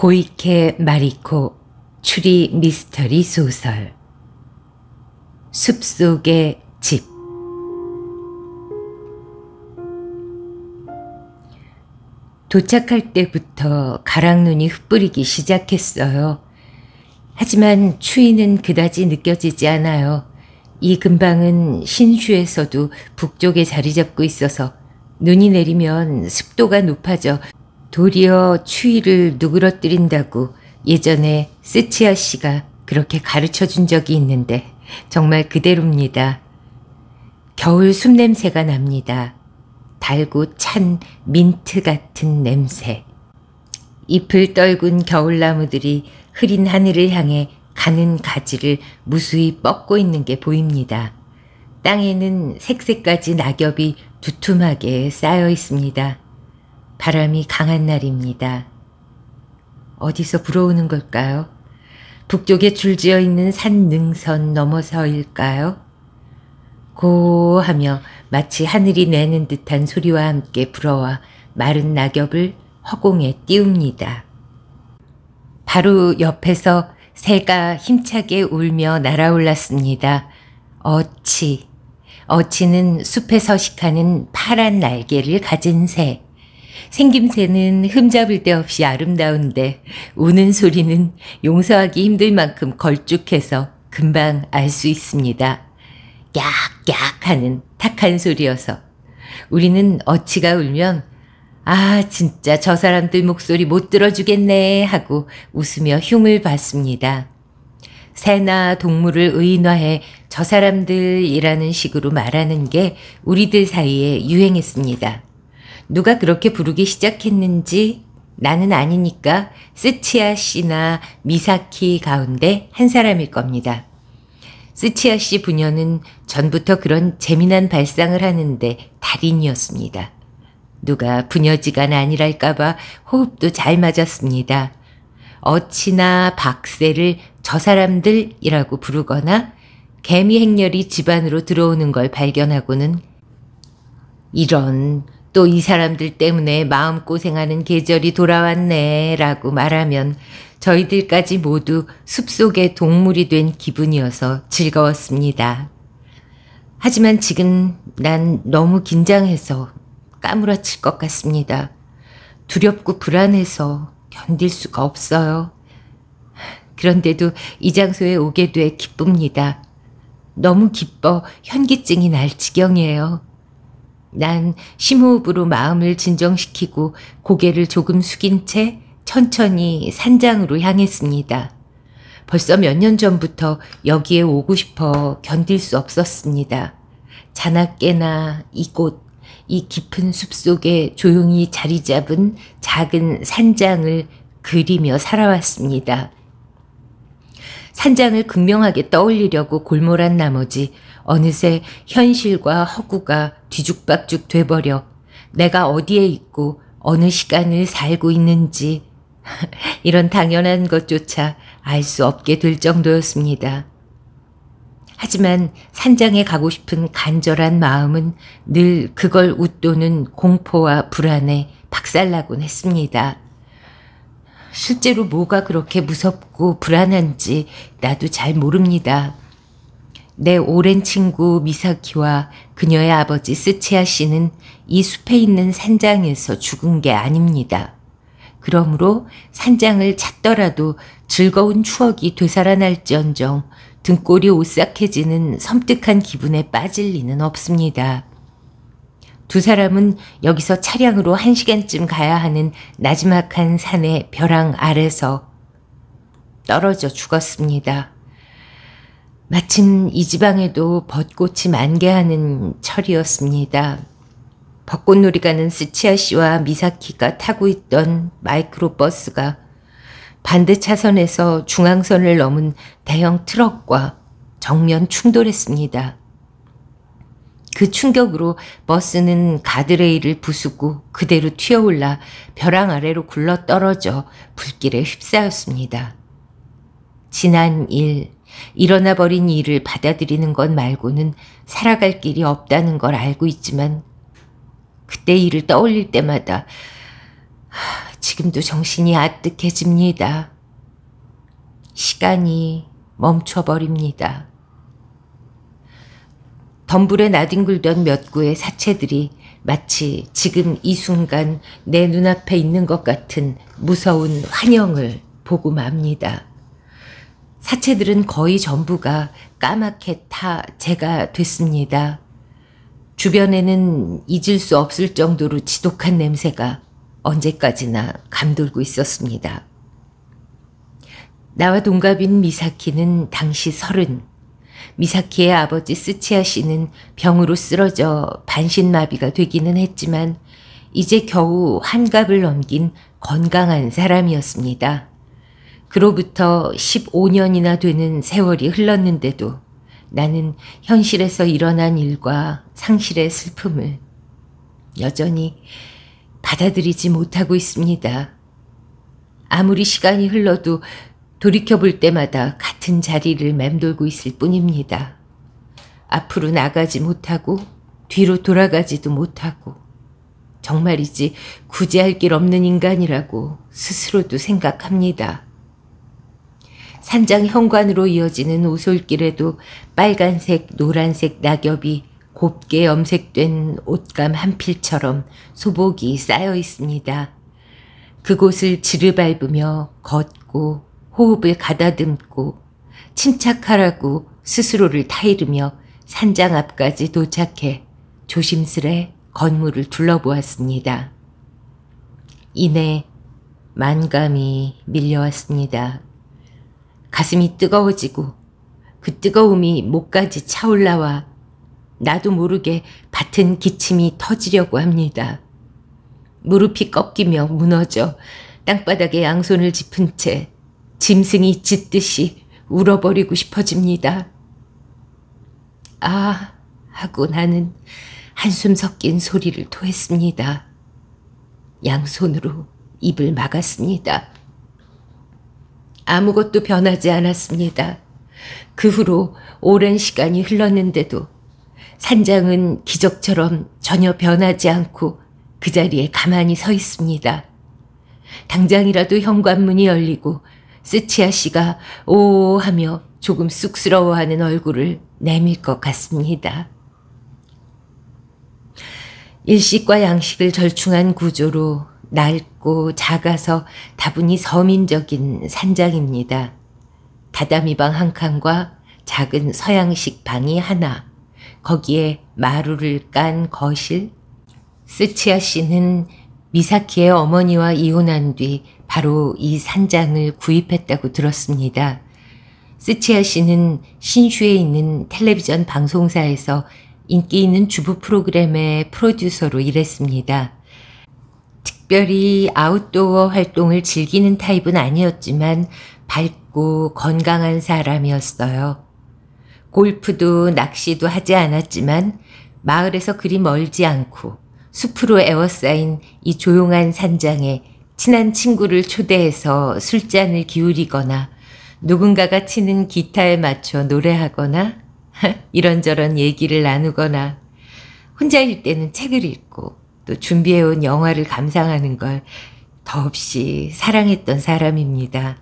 고이케 마리코 추리 미스터리 소설 숲속의 집 도착할 때부터 가랑눈이 흩뿌리기 시작했어요. 하지만 추위는 그다지 느껴지지 않아요. 이 근방은 신슈에서도 북쪽에 자리 잡고 있어서 눈이 내리면 습도가 높아져 도리어 추위를 누그러뜨린다고 예전에 스치아 씨가 그렇게 가르쳐 준 적이 있는데 정말 그대로입니다. 겨울 숨냄새가 납니다. 달고 찬 민트 같은 냄새. 잎을 떨군 겨울나무들이 흐린 하늘을 향해 가는 가지를 무수히 뻗고 있는 게 보입니다. 땅에는 색색까지 낙엽이 두툼하게 쌓여 있습니다. 바람이 강한 날입니다. 어디서 불어오는 걸까요? 북쪽에 줄지어 있는 산 능선 넘어서일까요? 고하며 마치 하늘이 내는 듯한 소리와 함께 불어와 마른 낙엽을 허공에 띄웁니다. 바로 옆에서 새가 힘차게 울며 날아올랐습니다. 어치. 어치는 숲에 서식하는 파란 날개를 가진 새. 생김새는 흠잡을 데 없이 아름다운데 우는 소리는 용서하기 힘들 만큼 걸쭉해서 금방 알 수 있습니다. 깍깍 하는 탁한 소리여서 우리는 어치가 울면 아 진짜 저 사람들 목소리 못 들어주겠네 하고 웃으며 흉을 봤습니다. 새나 동물을 의인화해 저 사람들이라는 식으로 말하는 게 우리들 사이에 유행했습니다. 누가 그렇게 부르기 시작했는지 나는 아니니까 스치아 씨나 미사키 가운데 한 사람일 겁니다. 스치아 씨 부녀는 전부터 그런 재미난 발상을 하는데 달인이었습니다. 누가 부녀지간 아니랄까봐 호흡도 잘 맞았습니다. 어치나 박세를 저 사람들이라고 부르거나 개미 행렬이 집안으로 들어오는 걸 발견하고는 이런 또이 사람들 때문에 마음고생하는 계절이 돌아왔네 라고 말하면 저희들까지 모두 숲속의 동물이 된 기분이어서 즐거웠습니다. 하지만 지금 난 너무 긴장해서 까무러칠것 같습니다. 두렵고 불안해서 견딜 수가 없어요. 그런데도 이 장소에 오게 돼 기쁩니다. 너무 기뻐 현기증이 날 지경이에요. 난 심호흡으로 마음을 진정시키고 고개를 조금 숙인 채 천천히 산장으로 향했습니다. 벌써 몇 년 전부터 여기에 오고 싶어 견딜 수 없었습니다. 자나깨나 이곳, 이 깊은 숲속에 조용히 자리 잡은 작은 산장을 그리며 살아왔습니다. 산장을 극명하게 떠올리려고 골몰한 나머지 어느새 현실과 허구가 뒤죽박죽 돼버려 내가 어디에 있고 어느 시간을 살고 있는지 이런 당연한 것조차 알 수 없게 될 정도였습니다. 하지만 산장에 가고 싶은 간절한 마음은 늘 그걸 웃도는 공포와 불안에 박살나곤 했습니다. 실제로 뭐가 그렇게 무섭고 불안한지 나도 잘 모릅니다. 내 오랜 친구 미사키와 그녀의 아버지 스치아 씨는 이 숲에 있는 산장에서 죽은 게 아닙니다. 그러므로 산장을 찾더라도 즐거운 추억이 되살아날지언정 등골이 오싹해지는 섬뜩한 기분에 빠질 리는 없습니다. 두 사람은 여기서 차량으로 한 시간쯤 가야 하는 나지막한 산의 벼랑 아래서 떨어져 죽었습니다. 마침 이 지방에도 벚꽃이 만개하는 철이었습니다. 벚꽃놀이 가는 스치아 씨와 미사키가 타고 있던 마이크로버스가 반대 차선에서 중앙선을 넘은 대형 트럭과 정면 충돌했습니다. 그 충격으로 버스는 가드레일을 부수고 그대로 튀어올라 벼랑 아래로 굴러 떨어져 불길에 휩싸였습니다. 지난 일, 일어나 버린 일을 받아들이는 것 말고는 살아갈 길이 없다는 걸 알고 있지만 그때 일을 떠올릴 때마다 하, 지금도 정신이 아득해집니다. 시간이 멈춰버립니다. 덤불에 나뒹굴던 몇 구의 사체들이 마치 지금 이 순간 내 눈앞에 있는 것 같은 무서운 환영을 보고 맙니다. 사체들은 거의 전부가 까맣게 타 재가 됐습니다. 주변에는 잊을 수 없을 정도로 지독한 냄새가 언제까지나 감돌고 있었습니다. 나와 동갑인 미사키는 당시 서른, 미사키의 아버지 스치아 씨는 병으로 쓰러져 반신마비가 되기는 했지만 이제 겨우 한갑을 넘긴 건강한 사람이었습니다. 그로부터 15년이나 되는 세월이 흘렀는데도 나는 현실에서 일어난 일과 상실의 슬픔을 여전히 받아들이지 못하고 있습니다. 아무리 시간이 흘러도 돌이켜볼 때마다 같은 자리를 맴돌고 있을 뿐입니다. 앞으로 나가지 못하고 뒤로 돌아가지도 못하고 정말이지 구제할 길 없는 인간이라고 스스로도 생각합니다. 산장 현관으로 이어지는 오솔길에도 빨간색, 노란색 낙엽이 곱게 염색된 옷감 한 필처럼 소복이 쌓여 있습니다. 그곳을 지르 밟으며 걷고 호흡을 가다듬고 침착하라고 스스로를 타이르며 산장 앞까지 도착해 조심스레 건물을 둘러보았습니다. 이내 만감이 밀려왔습니다. 가슴이 뜨거워지고 그 뜨거움이 목까지 차올라와 나도 모르게 밭은 기침이 터지려고 합니다. 무릎이 꺾이며 무너져 땅바닥에 양손을 짚은 채 짐승이 짖듯이 울어버리고 싶어집니다. 아 하고 나는 한숨 섞인 소리를 토했습니다. 양손으로 입을 막았습니다. 아무것도 변하지 않았습니다. 그 후로 오랜 시간이 흘렀는데도 산장은 기적처럼 전혀 변하지 않고 그 자리에 가만히 서 있습니다. 당장이라도 현관문이 열리고 스치아 씨가 오오 하며 조금 쑥스러워하는 얼굴을 내밀 것 같습니다. 일식과 양식을 절충한 구조로 낡고 작아서 다분히 서민적인 산장입니다. 다다미방 한 칸과 작은 서양식 방이 하나, 거기에 마루를 깐 거실. 스치아 씨는 미사키의 어머니와 이혼한 뒤 바로 이 산장을 구입했다고 들었습니다. 스치아 씨는 신슈에 있는 텔레비전 방송사에서 인기 있는 주부 프로그램의 프로듀서로 일했습니다. 특별히 아웃도어 활동을 즐기는 타입은 아니었지만 밝고 건강한 사람이었어요. 골프도 낚시도 하지 않았지만 마을에서 그리 멀지 않고 숲으로 에워싸인 이 조용한 산장에 친한 친구를 초대해서 술잔을 기울이거나 누군가가 치는 기타에 맞춰 노래하거나 이런저런 얘기를 나누거나 혼자일 때는 책을 읽고 또 준비해온 영화를 감상하는 걸 더없이 사랑했던 사람입니다.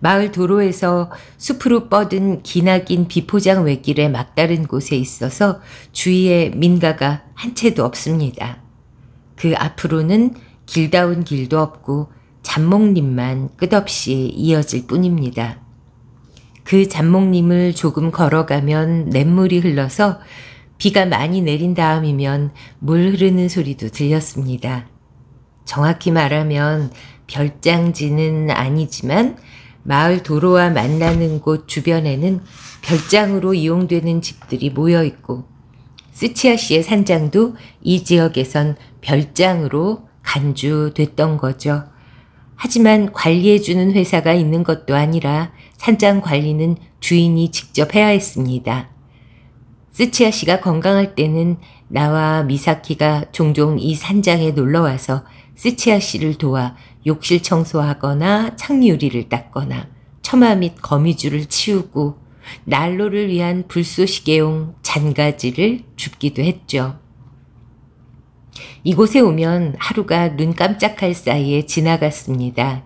마을 도로에서 숲으로 뻗은 기나긴 비포장 외길의 막다른 곳에 있어서 주위에 민가가 한 채도 없습니다. 그 앞으로는 길다운 길도 없고 잔목님만 끝없이 이어질 뿐입니다. 그잔목님을 조금 걸어가면 냇물이 흘러서 비가 많이 내린 다음이면 물 흐르는 소리도 들렸습니다. 정확히 말하면 별장지는 아니지만 마을 도로와 만나는 곳 주변에는 별장으로 이용되는 집들이 모여 있고 스치아 씨의 산장도 이 지역에선 별장으로 간주됐던 거죠. 하지만 관리해주는 회사가 있는 것도 아니라 산장 관리는 주인이 직접 해야 했습니다. 스치아 씨가 건강할 때는 나와 미사키가 종종 이 산장에 놀러 와서 스치아 씨를 도와 욕실 청소하거나 창유리를 닦거나 처마 및 거미줄을 치우고 난로를 위한 불쏘시개용 잔가지를 줍기도 했죠. 이곳에 오면 하루가 눈 깜짝할 사이에 지나갔습니다.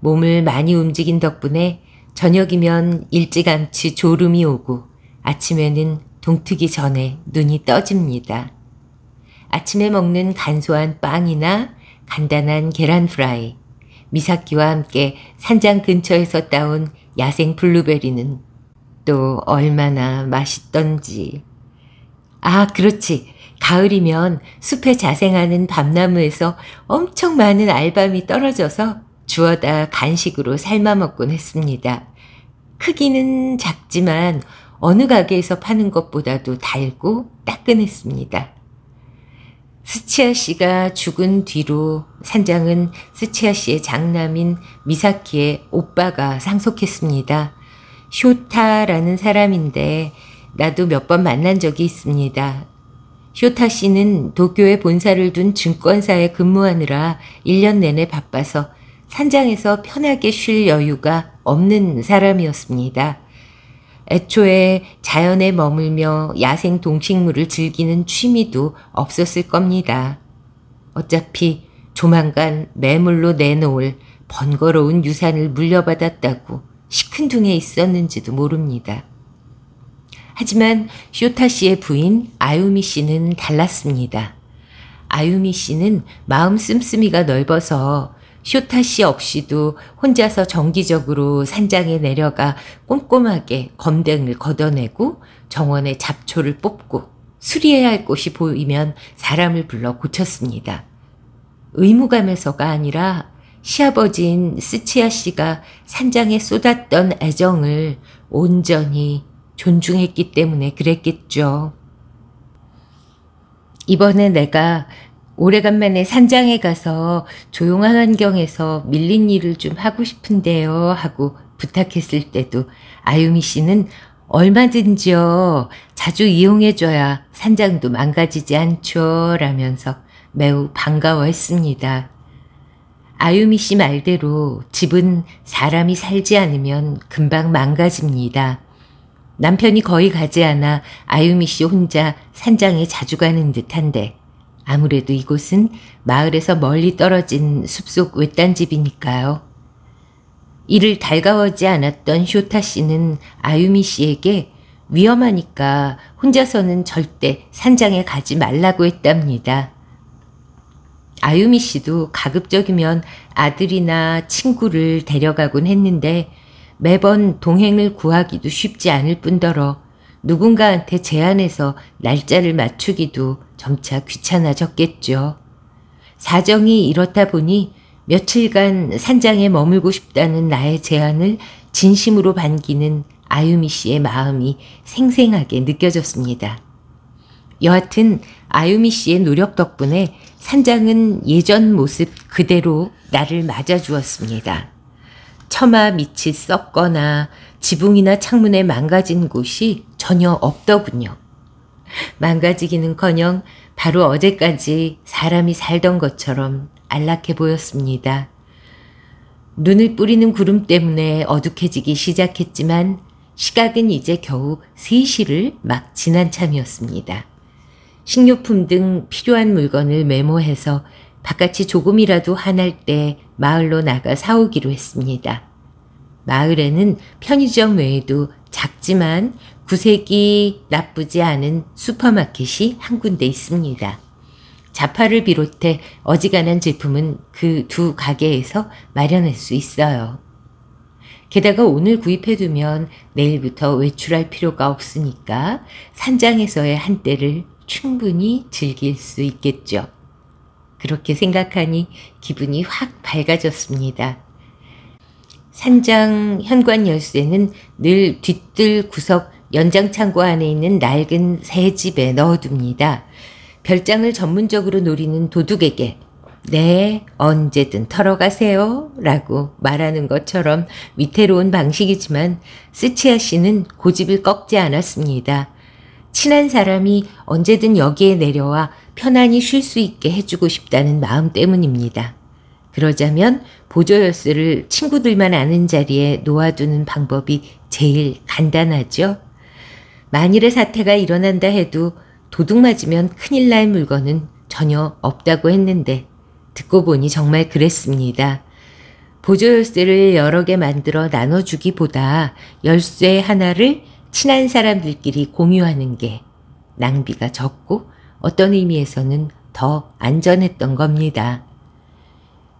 몸을 많이 움직인 덕분에 저녁이면 일찌감치 졸음이 오고 아침에는 동트기 전에 눈이 떠집니다. 아침에 먹는 간소한 빵이나 간단한 계란 프라이, 미사키와 함께 산장 근처에서 따온 야생 블루베리는 또 얼마나 맛있던지. 아, 그렇지. 가을이면 숲에 자생하는 밤나무에서 엄청 많은 알밤이 떨어져서 주워다 간식으로 삶아 먹곤 했습니다. 크기는 작지만 어느 가게에서 파는 것보다도 달고 따끈했습니다. 스치아 씨가 죽은 뒤로 산장은 스치아 씨의 장남인 미사키의 오빠가 상속했습니다. 쇼타라는 사람인데 나도 몇 번 만난 적이 있습니다. 쇼타 씨는 도쿄에 본사를 둔 증권사에 근무하느라 1년 내내 바빠서 산장에서 편하게 쉴 여유가 없는 사람이었습니다. 애초에 자연에 머물며 야생 동식물을 즐기는 취미도 없었을 겁니다. 어차피 조만간 매물로 내놓을 번거로운 유산을 물려받았다고 시큰둥에 있었는지도 모릅니다. 하지만 쇼타 씨의 부인 아유미 씨는 달랐습니다. 아유미 씨는 마음 씀씀이가 넓어서 쇼타 씨 없이도 혼자서 정기적으로 산장에 내려가 꼼꼼하게 검댕을 걷어내고 정원의 잡초를 뽑고 수리해야 할 곳이 보이면 사람을 불러 고쳤습니다. 의무감에서가 아니라 시아버지인 스치아 씨가 산장에 쏟았던 애정을 온전히 존중했기 때문에 그랬겠죠. 이번에 내가 오래간만에 산장에 가서 조용한 환경에서 밀린 일을 좀 하고 싶은데요 하고 부탁했을 때도 아유미 씨는 얼마든지요 자주 이용해줘야 산장도 망가지지 않죠 라면서 매우 반가워했습니다. 아유미 씨 말대로 집은 사람이 살지 않으면 금방 망가집니다. 남편이 거의 가지 않아 아유미 씨 혼자 산장에 자주 가는 듯한데 아무래도 이곳은 마을에서 멀리 떨어진 숲속 외딴집이니까요. 이를 달가워지 않았던 쇼타 씨는 아유미 씨에게 위험하니까 혼자서는 절대 산장에 가지 말라고 했답니다. 아유미 씨도 가급적이면 아들이나 친구를 데려가곤 했는데 매번 동행을 구하기도 쉽지 않을 뿐더러 누군가한테 제안해서 날짜를 맞추기도 점차 귀찮아졌겠죠. 사정이 이렇다 보니 며칠간 산장에 머물고 싶다는 나의 제안을 진심으로 반기는 아유미 씨의 마음이 생생하게 느껴졌습니다. 여하튼 아유미 씨의 노력 덕분에 산장은 예전 모습 그대로 나를 맞아주었습니다. 처마 밑이 썩거나 지붕이나 창문에 망가진 곳이 전혀 없더군요. 망가지기는커녕 바로 어제까지 사람이 살던 것처럼 안락해 보였습니다. 눈을 뿌리는 구름 때문에 어둑해지기 시작했지만 시각은 이제 겨우 3시를 막 지난 참이었습니다. 식료품 등 필요한 물건을 메모해서 바깥이 조금이라도 한할 때 마을로 나가 사오기로 했습니다. 마을에는 편의점 외에도 작지만 구색이 그 나쁘지 않은 슈퍼마켓이 한 군데 있습니다. 자파를 비롯해 어지간한 제품은 그 두 가게에서 마련할 수 있어요. 게다가 오늘 구입해두면 내일부터 외출할 필요가 없으니까 산장에서의 한때를 충분히 즐길 수 있겠죠. 그렇게 생각하니 기분이 확 밝아졌습니다. 산장 현관 열쇠는 늘 뒤뜰 구석 연장 창고 안에 있는 낡은 새 집에 넣어둡니다. 별장을 전문적으로 노리는 도둑에게 네, 언제든 털어가세요. 라고 말하는 것처럼 위태로운 방식이지만 스치아 씨는 고집을 꺾지 않았습니다. 친한 사람이 언제든 여기에 내려와 편안히 쉴 수 있게 해주고 싶다는 마음 때문입니다. 그러자면 보조열쇠를 친구들만 아는 자리에 놓아두는 방법이 제일 간단하죠. 만일의 사태가 일어난다 해도 도둑 맞으면 큰일 날 물건은 전혀 없다고 했는데 듣고 보니 정말 그랬습니다. 보조열쇠를 여러 개 만들어 나눠주기보다 열쇠 하나를 친한 사람들끼리 공유하는 게 낭비가 적고 어떤 의미에서는 더 안전했던 겁니다.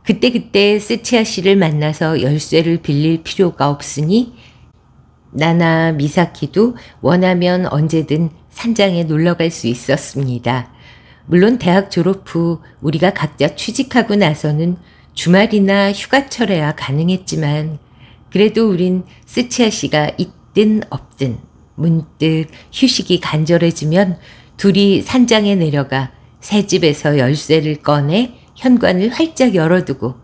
그때그때 스치아 씨를 만나서 열쇠를 빌릴 필요가 없으니 나나 미사키도 원하면 언제든 산장에 놀러 갈 수 있었습니다. 물론 대학 졸업 후 우리가 각자 취직하고 나서는 주말이나 휴가철에야 가능했지만 그래도 우린 스치아 씨가 있든 없든 문득 휴식이 간절해지면 둘이 산장에 내려가 새집에서 열쇠를 꺼내 현관을 활짝 열어두고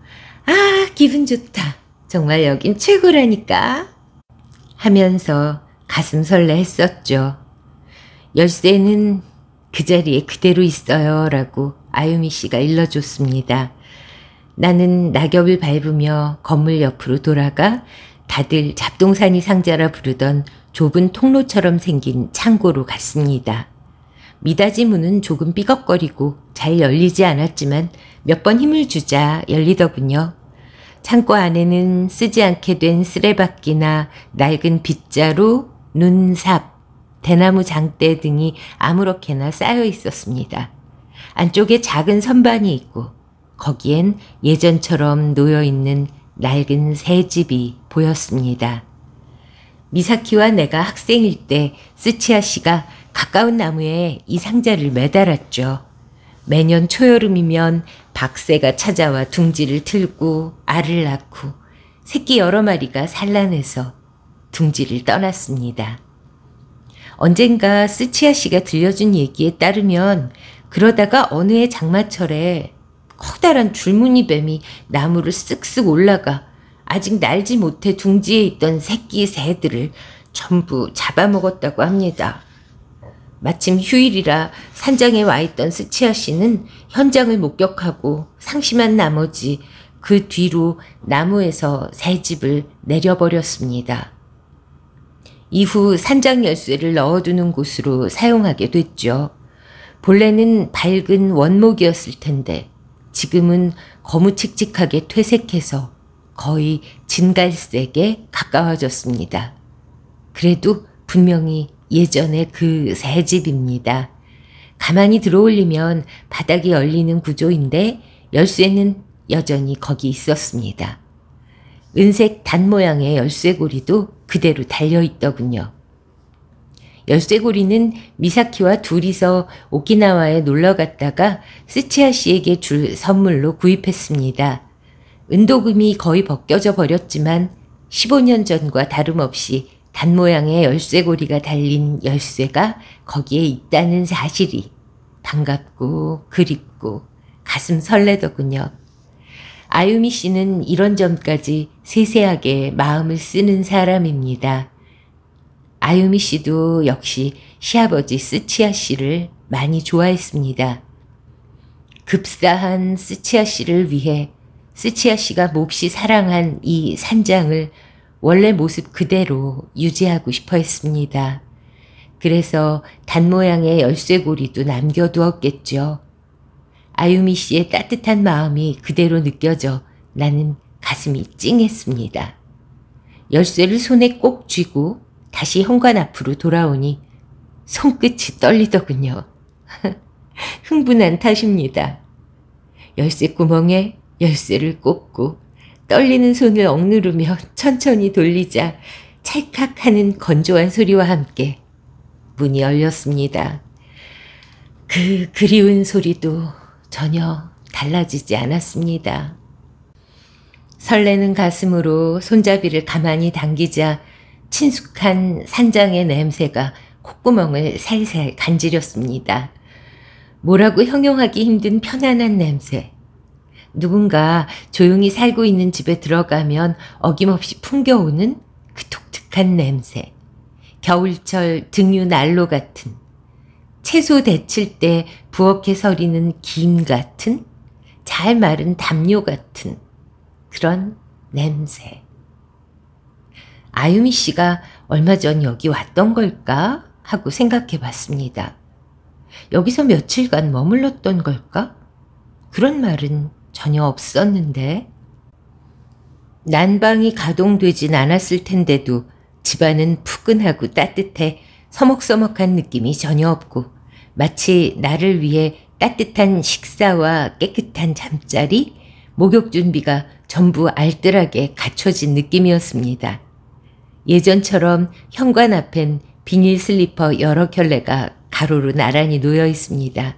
아 기분 좋다 정말 여긴 최고라니까 하면서 가슴 설레 했었죠. 열쇠는 그 자리에 그대로 있어요 라고 아유미 씨가 일러줬습니다. 나는 낙엽을 밟으며 건물 옆으로 돌아가 다들 잡동사니 상자라 부르던 좁은 통로처럼 생긴 창고로 갔습니다. 미닫이 문은 조금 삐걱거리고 잘 열리지 않았지만 몇 번 힘을 주자 열리더군요. 창고 안에는 쓰지 않게 된 쓰레받기나 낡은 빗자루, 눈삽, 대나무 장대 등이 아무렇게나 쌓여 있었습니다. 안쪽에 작은 선반이 있고 거기엔 예전처럼 놓여 있는 낡은 새집이 보였습니다. 미사키와 내가 학생일 때 스치아 씨가 가까운 나무에 이 상자를 매달았죠. 매년 초여름이면 박새가 찾아와 둥지를 틀고 알을 낳고 새끼 여러 마리가 산란해서 둥지를 떠났습니다. 언젠가 스치아 씨가 들려준 얘기에 따르면 그러다가 어느 해 장마철에 커다란 줄무늬뱀이 나무를 쓱쓱 올라가 아직 날지 못해 둥지에 있던 새끼 새들을 전부 잡아먹었다고 합니다. 마침 휴일이라 산장에 와 있던 스치아 씨는 현장을 목격하고 상심한 나머지 그 뒤로 나무에서 새 집을 내려버렸습니다. 이후 산장 열쇠를 넣어두는 곳으로 사용하게 됐죠. 본래는 밝은 원목이었을 텐데 지금은 거무칙칙하게 퇴색해서 거의 진갈색에 가까워졌습니다. 그래도 분명히 예전의 그 새 집입니다. 가만히 들어올리면 바닥이 열리는 구조인데 열쇠는 여전히 거기 있었습니다. 은색 단 모양의 열쇠고리도 그대로 달려 있더군요. 열쇠고리는 미사키와 둘이서 오키나와에 놀러 갔다가 스치아 씨에게 줄 선물로 구입했습니다. 은도금이 거의 벗겨져 버렸지만 15년 전과 다름없이 단 모양의 열쇠고리가 달린 열쇠가 거기에 있다는 사실이 반갑고 그립고 가슴 설레더군요. 아유미 씨는 이런 점까지 세세하게 마음을 쓰는 사람입니다. 아유미 씨도 역시 시아버지 스치아 씨를 많이 좋아했습니다. 급사한 스치아 씨를 위해 스치아 씨가 몹시 사랑한 이 산장을 원래 모습 그대로 유지하고 싶어 했습니다. 그래서 단 모양의 열쇠고리도 남겨두었겠죠. 아유미 씨의 따뜻한 마음이 그대로 느껴져 나는 가슴이 찡했습니다. 열쇠를 손에 꼭 쥐고 다시 현관 앞으로 돌아오니 손끝이 떨리더군요. 흥분한 탓입니다. 열쇠 구멍에 열쇠를 꽂고 떨리는 손을 억누르며 천천히 돌리자 찰칵 하는 건조한 소리와 함께 문이 열렸습니다. 그 그리운 소리도 전혀 달라지지 않았습니다. 설레는 가슴으로 손잡이를 가만히 당기자 친숙한 산장의 냄새가 콧구멍을 살살 간지렸습니다. 뭐라고 형용하기 힘든 편안한 냄새. 누군가 조용히 살고 있는 집에 들어가면 어김없이 풍겨오는 그 독특한 냄새. 겨울철 등유 난로 같은 채소 데칠 때 부엌에 서리는 김 같은 잘 마른 담요 같은 그런 냄새. 아유미 씨가 얼마 전 여기 왔던 걸까 하고 생각해 봤습니다. 여기서 며칠간 머물렀던 걸까? 그런 말은 전혀 없었는데. 난방이 가동되진 않았을 텐데도 집안은 푸근하고 따뜻해 서먹서먹한 느낌이 전혀 없고 마치 나를 위해 따뜻한 식사와 깨끗한 잠자리, 목욕 준비가 전부 알뜰하게 갖춰진 느낌이었습니다. 예전처럼 현관 앞엔 비닐 슬리퍼 여러 켤레가 가로로 나란히 놓여 있습니다.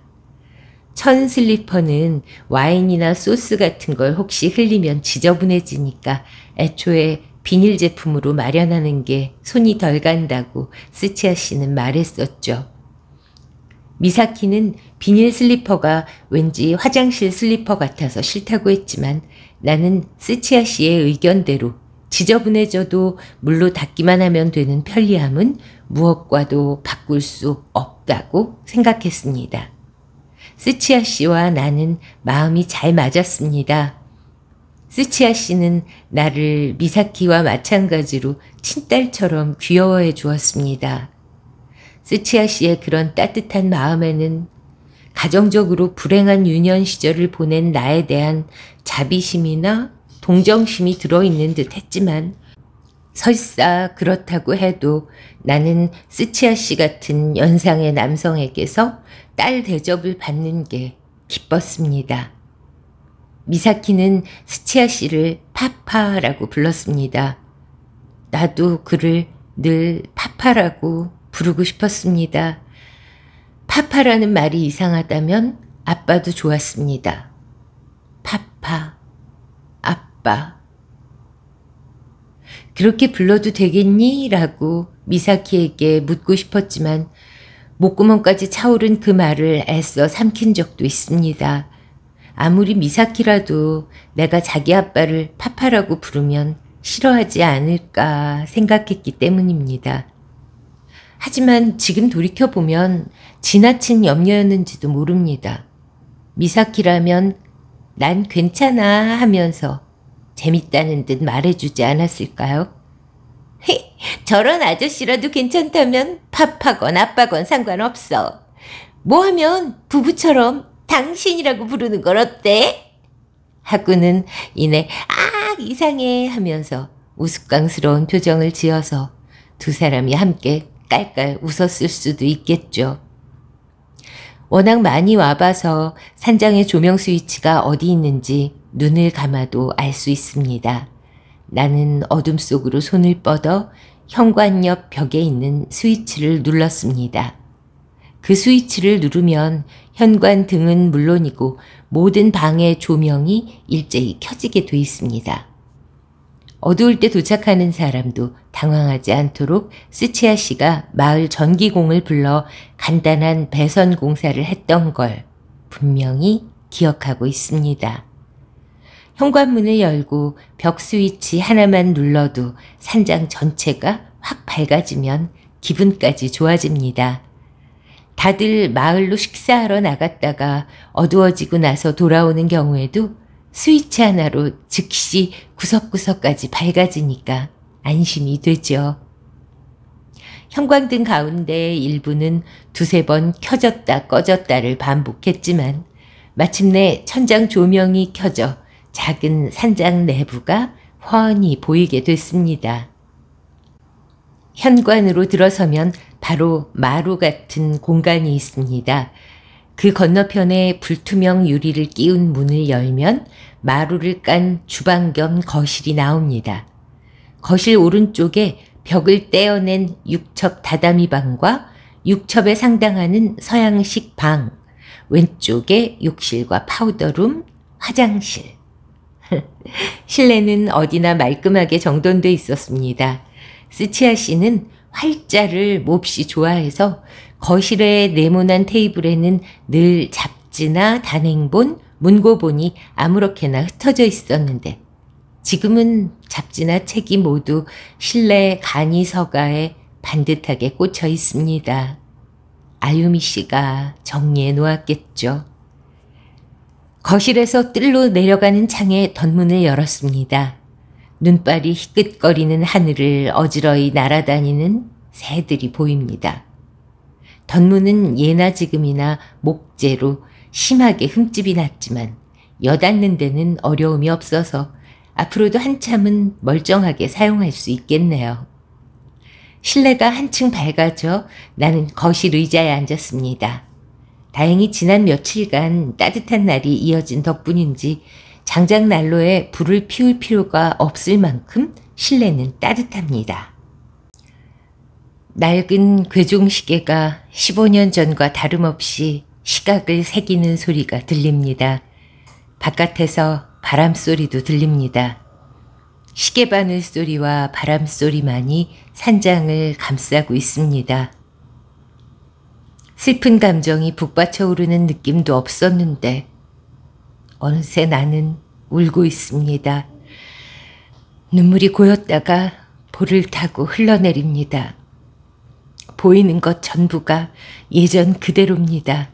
천 슬리퍼는 와인이나 소스 같은 걸 혹시 흘리면 지저분해지니까 애초에 비닐 제품으로 마련하는 게 손이 덜 간다고 스치아 씨는 말했었죠. 미사키는 비닐 슬리퍼가 왠지 화장실 슬리퍼 같아서 싫다고 했지만 나는 스치아 씨의 의견대로 지저분해져도 물로 닦기만 하면 되는 편리함은 무엇과도 바꿀 수 없다고 생각했습니다. 스치아 씨와 나는 마음이 잘 맞았습니다. 스치아 씨는 나를 미사키와 마찬가지로 친딸처럼 귀여워해 주었습니다. 스치아 씨의 그런 따뜻한 마음에는 가정적으로 불행한 유년 시절을 보낸 나에 대한 자비심이나 동정심이 들어있는 듯 했지만 설사 그렇다고 해도 나는 스치아 씨 같은 연상의 남성에게서 딸 대접을 받는 게 기뻤습니다. 미사키는 스치아 씨를 파파라고 불렀습니다. 나도 그를 늘 파파라고 부르고 싶었습니다. 파파라는 말이 이상하다면 아빠도 좋았습니다. 파파, 아빠. 그렇게 불러도 되겠니? 라고 미사키에게 묻고 싶었지만 목구멍까지 차오른 그 말을 애써 삼킨 적도 있습니다. 아무리 미사키라도 내가 자기 아빠를 파파라고 부르면 싫어하지 않을까 생각했기 때문입니다. 하지만 지금 돌이켜보면 지나친 염려였는지도 모릅니다. 미사키라면 난 괜찮아 하면서 재밌다는 듯 말해주지 않았을까요? 저런 아저씨라도 괜찮다면 팝하건 아빠건 상관없어. 뭐하면 부부처럼 당신이라고 부르는 건 어때? 하꾸는 이내 아 이상해 하면서 우스꽝스러운 표정을 지어서 두 사람이 함께 깔깔 웃었을 수도 있겠죠. 워낙 많이 와봐서 산장의 조명 스위치가 어디 있는지 눈을 감아도 알 수 있습니다. 나는 어둠 속으로 손을 뻗어 현관 옆 벽에 있는 스위치를 눌렀습니다. 그 스위치를 누르면 현관 등은 물론이고 모든 방의 조명이 일제히 켜지게 돼 있습니다. 어두울 때 도착하는 사람도 당황하지 않도록 스치아 씨가 마을 전기공을 불러 간단한 배선 공사를 했던 걸 분명히 기억하고 있습니다. 현관문을 열고 벽 스위치 하나만 눌러도 산장 전체가 확 밝아지면 기분까지 좋아집니다. 다들 마을로 식사하러 나갔다가 어두워지고 나서 돌아오는 경우에도 스위치 하나로 즉시 구석구석까지 밝아지니까 안심이 되죠. 형광등 가운데 일부는 두세 번 켜졌다 꺼졌다를 반복했지만 마침내 천장 조명이 켜져 작은 산장 내부가 훤히 보이게 됐습니다. 현관으로 들어서면 바로 마루 같은 공간이 있습니다. 그 건너편에 불투명 유리를 끼운 문을 열면 마루를 깐 주방 겸 거실이 나옵니다. 거실 오른쪽에 벽을 떼어낸 육첩 다다미 방과 육첩에 상당하는 서양식 방, 왼쪽에 욕실과 파우더룸, 화장실, 실내는 어디나 말끔하게 정돈돼 있었습니다. 스치아 씨는 활자를 몹시 좋아해서 거실의 네모난 테이블에는 늘 잡지나 단행본, 문고본이 아무렇게나 흩어져 있었는데 지금은 잡지나 책이 모두 실내 간이 서가에 반듯하게 꽂혀 있습니다. 아유미 씨가 정리해 놓았겠죠. 거실에서 뜰로 내려가는 창에 덧문을 열었습니다. 눈발이 희끗거리는 하늘을 어지러이 날아다니는 새들이 보입니다. 덧문은 예나 지금이나 목재로 심하게 흠집이 났지만 여닫는 데는 어려움이 없어서 앞으로도 한참은 멀쩡하게 사용할 수 있겠네요. 실내가 한층 밝아져 나는 거실 의자에 앉았습니다. 다행히 지난 며칠간 따뜻한 날이 이어진 덕분인지 장작 난로에 불을 피울 필요가 없을 만큼 실내는 따뜻합니다. 낡은 괴종 시계가 15년 전과 다름없이 시각을 새기는 소리가 들립니다. 바깥에서 바람 소리도 들립니다. 시계바늘 소리와 바람 소리만이 산장을 감싸고 있습니다. 슬픈 감정이 북받쳐 오르는 느낌도 없었는데 어느새 나는 울고 있습니다. 눈물이 고였다가 볼을 타고 흘러내립니다. 보이는 것 전부가 예전 그대로입니다.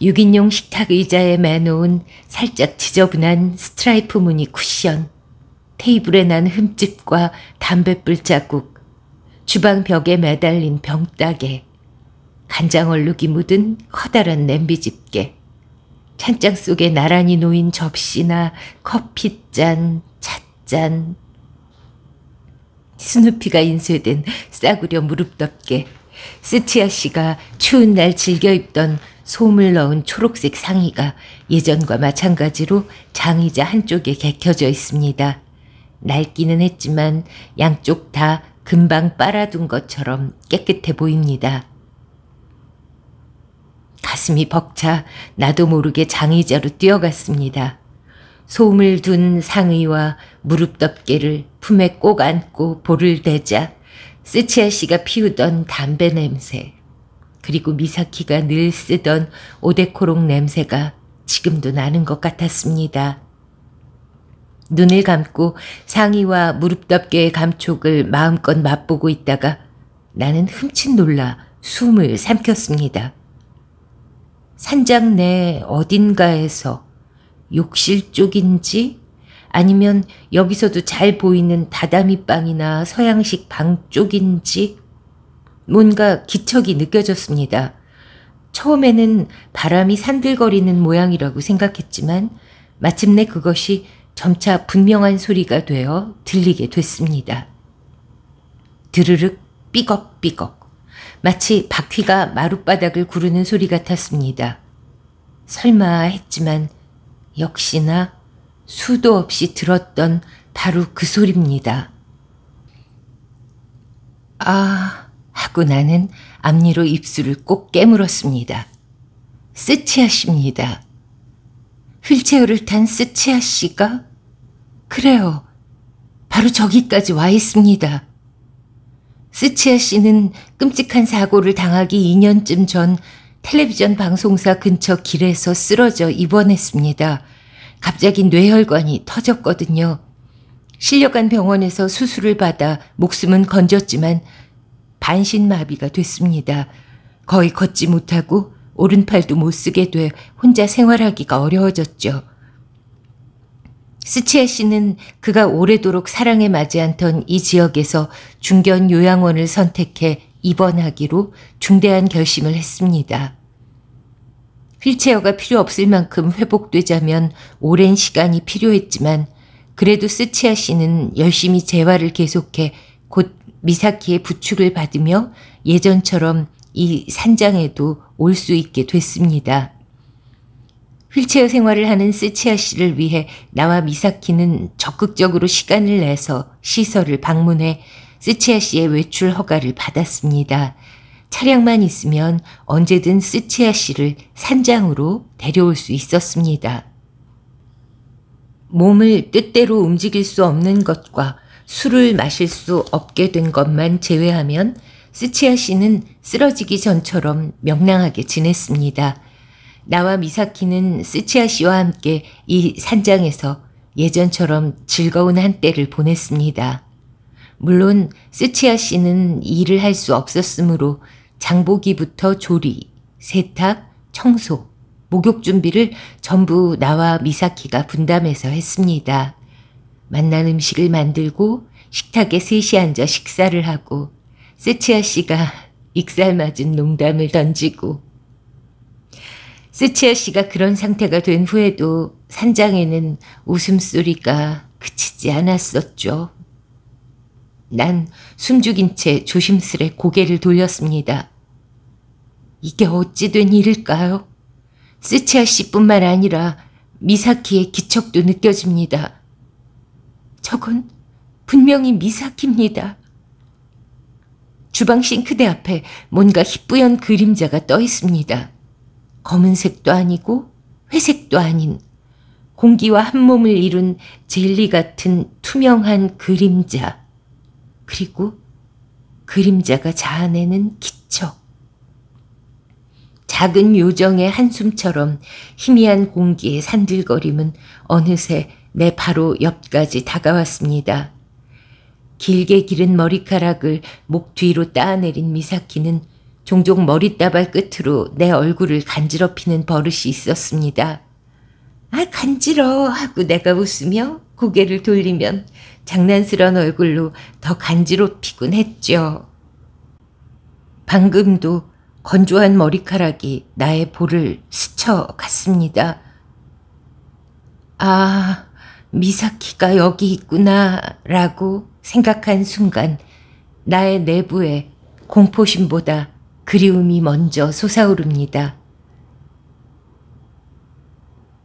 6인용 식탁 의자에 매놓은 살짝 지저분한 스트라이프 무늬 쿠션, 테이블에 난 흠집과 담뱃불 자국, 주방 벽에 매달린 병따개, 간장 얼룩이 묻은 커다란 냄비 집게, 찬장 속에 나란히 놓인 접시나 커피잔, 찻잔. 스누피가 인쇄된 싸구려 무릎덮개, 스티아 씨가 추운 날 즐겨 입던 솜을 넣은 초록색 상의가 예전과 마찬가지로 장의자 한쪽에 개켜져 있습니다. 낡기는 했지만 양쪽 다 금방 빨아둔 것처럼 깨끗해 보입니다. 가슴이 벅차 나도 모르게 장의자로 뛰어갔습니다. 솜을 둔 상의와 무릎 덮개를 품에 꼭 안고 볼을 대자 스치아 씨가 피우던 담배 냄새 그리고 미사키가 늘 쓰던 오데코롱 냄새가 지금도 나는 것 같았습니다. 눈을 감고 상의와 무릎 덮개의 감촉을 마음껏 맛보고 있다가 나는 흠칫 놀라 숨을 삼켰습니다. 산장 내 어딘가에서 욕실 쪽인지 아니면 여기서도 잘 보이는 다다미빵이나 서양식 방 쪽인지 뭔가 기척이 느껴졌습니다. 처음에는 바람이 산들거리는 모양이라고 생각했지만 마침내 그것이 점차 분명한 소리가 되어 들리게 됐습니다. 드르륵 삐걱삐걱 마치 바퀴가 마룻바닥을 구르는 소리 같았습니다. 설마 했지만 역시나 수도 없이 들었던 바로 그 소리입니다. 아, 하고 나는 앞니로 입술을 꼭 깨물었습니다. 스치아 씨입니다. 휠체어를 탄 스치아 씨가? 그래요. 바로 저기까지 와 있습니다. 스치아 씨는 끔찍한 사고를 당하기 2년쯤 전 텔레비전 방송사 근처 길에서 쓰러져 입원했습니다. 갑자기 뇌혈관이 터졌거든요. 실려간 병원에서 수술을 받아 목숨은 건졌지만 반신마비가 됐습니다. 거의 걷지 못하고 오른팔도 못 쓰게 돼 혼자 생활하기가 어려워졌죠. 스치아 씨는 그가 오래도록 사랑에 맞지 않던 이 지역에서 중견 요양원을 선택해 입원하기로 중대한 결심을 했습니다. 휠체어가 필요 없을 만큼 회복되자면 오랜 시간이 필요했지만 그래도 스치아 씨는 열심히 재활을 계속해 곧 미사키의 부축을 받으며 예전처럼 이 산장에도 올 수 있게 됐습니다. 휠체어 생활을 하는 스치아 씨를 위해 나와 미사키는 적극적으로 시간을 내서 시설을 방문해 스치아 씨의 외출 허가를 받았습니다. 차량만 있으면 언제든 스치아 씨를 산장으로 데려올 수 있었습니다. 몸을 뜻대로 움직일 수 없는 것과 술을 마실 수 없게 된 것만 제외하면 스치아 씨는 쓰러지기 전처럼 명랑하게 지냈습니다. 나와 미사키는 스치아 씨와 함께 이 산장에서 예전처럼 즐거운 한때를 보냈습니다. 물론 스치아 씨는 일을 할 수 없었으므로 장보기부터 조리, 세탁, 청소, 목욕 준비를 전부 나와 미사키가 분담해서 했습니다. 만난 음식을 만들고 식탁에 셋이 앉아 식사를 하고 세치아 씨가 익살맞은 농담을 던지고 스치아 씨가 그런 상태가 된 후에도 산장에는 웃음소리가 그치지 않았었죠. 난 숨죽인 채 조심스레 고개를 돌렸습니다. 이게 어찌 된 일일까요? 스치아 씨뿐만 아니라 미사키의 기척도 느껴집니다. 저건 분명히 미사키입니다. 주방 싱크대 앞에 뭔가 희뿌연 그림자가 떠 있습니다. 검은색도 아니고 회색도 아닌 공기와 한몸을 이룬 젤리 같은 투명한 그림자. 그리고 그림자가 자아내는 기척. 작은 요정의 한숨처럼 희미한 공기의 산들거림은 어느새 내 바로 옆까지 다가왔습니다. 길게 기른 머리카락을 목 뒤로 따내린 미사키는 종종 머리따발 끝으로 내 얼굴을 간지럽히는 버릇이 있었습니다. 아, 간지러! 하고 내가 웃으며 고개를 돌리면 장난스런 얼굴로 더 간지럽히곤 했죠. 방금도 건조한 머리카락이 나의 볼을 스쳐 갔습니다. 아, 미사키가 여기 있구나 라고 생각한 순간 나의 내부에 공포심보다 그리움이 먼저 솟아오릅니다.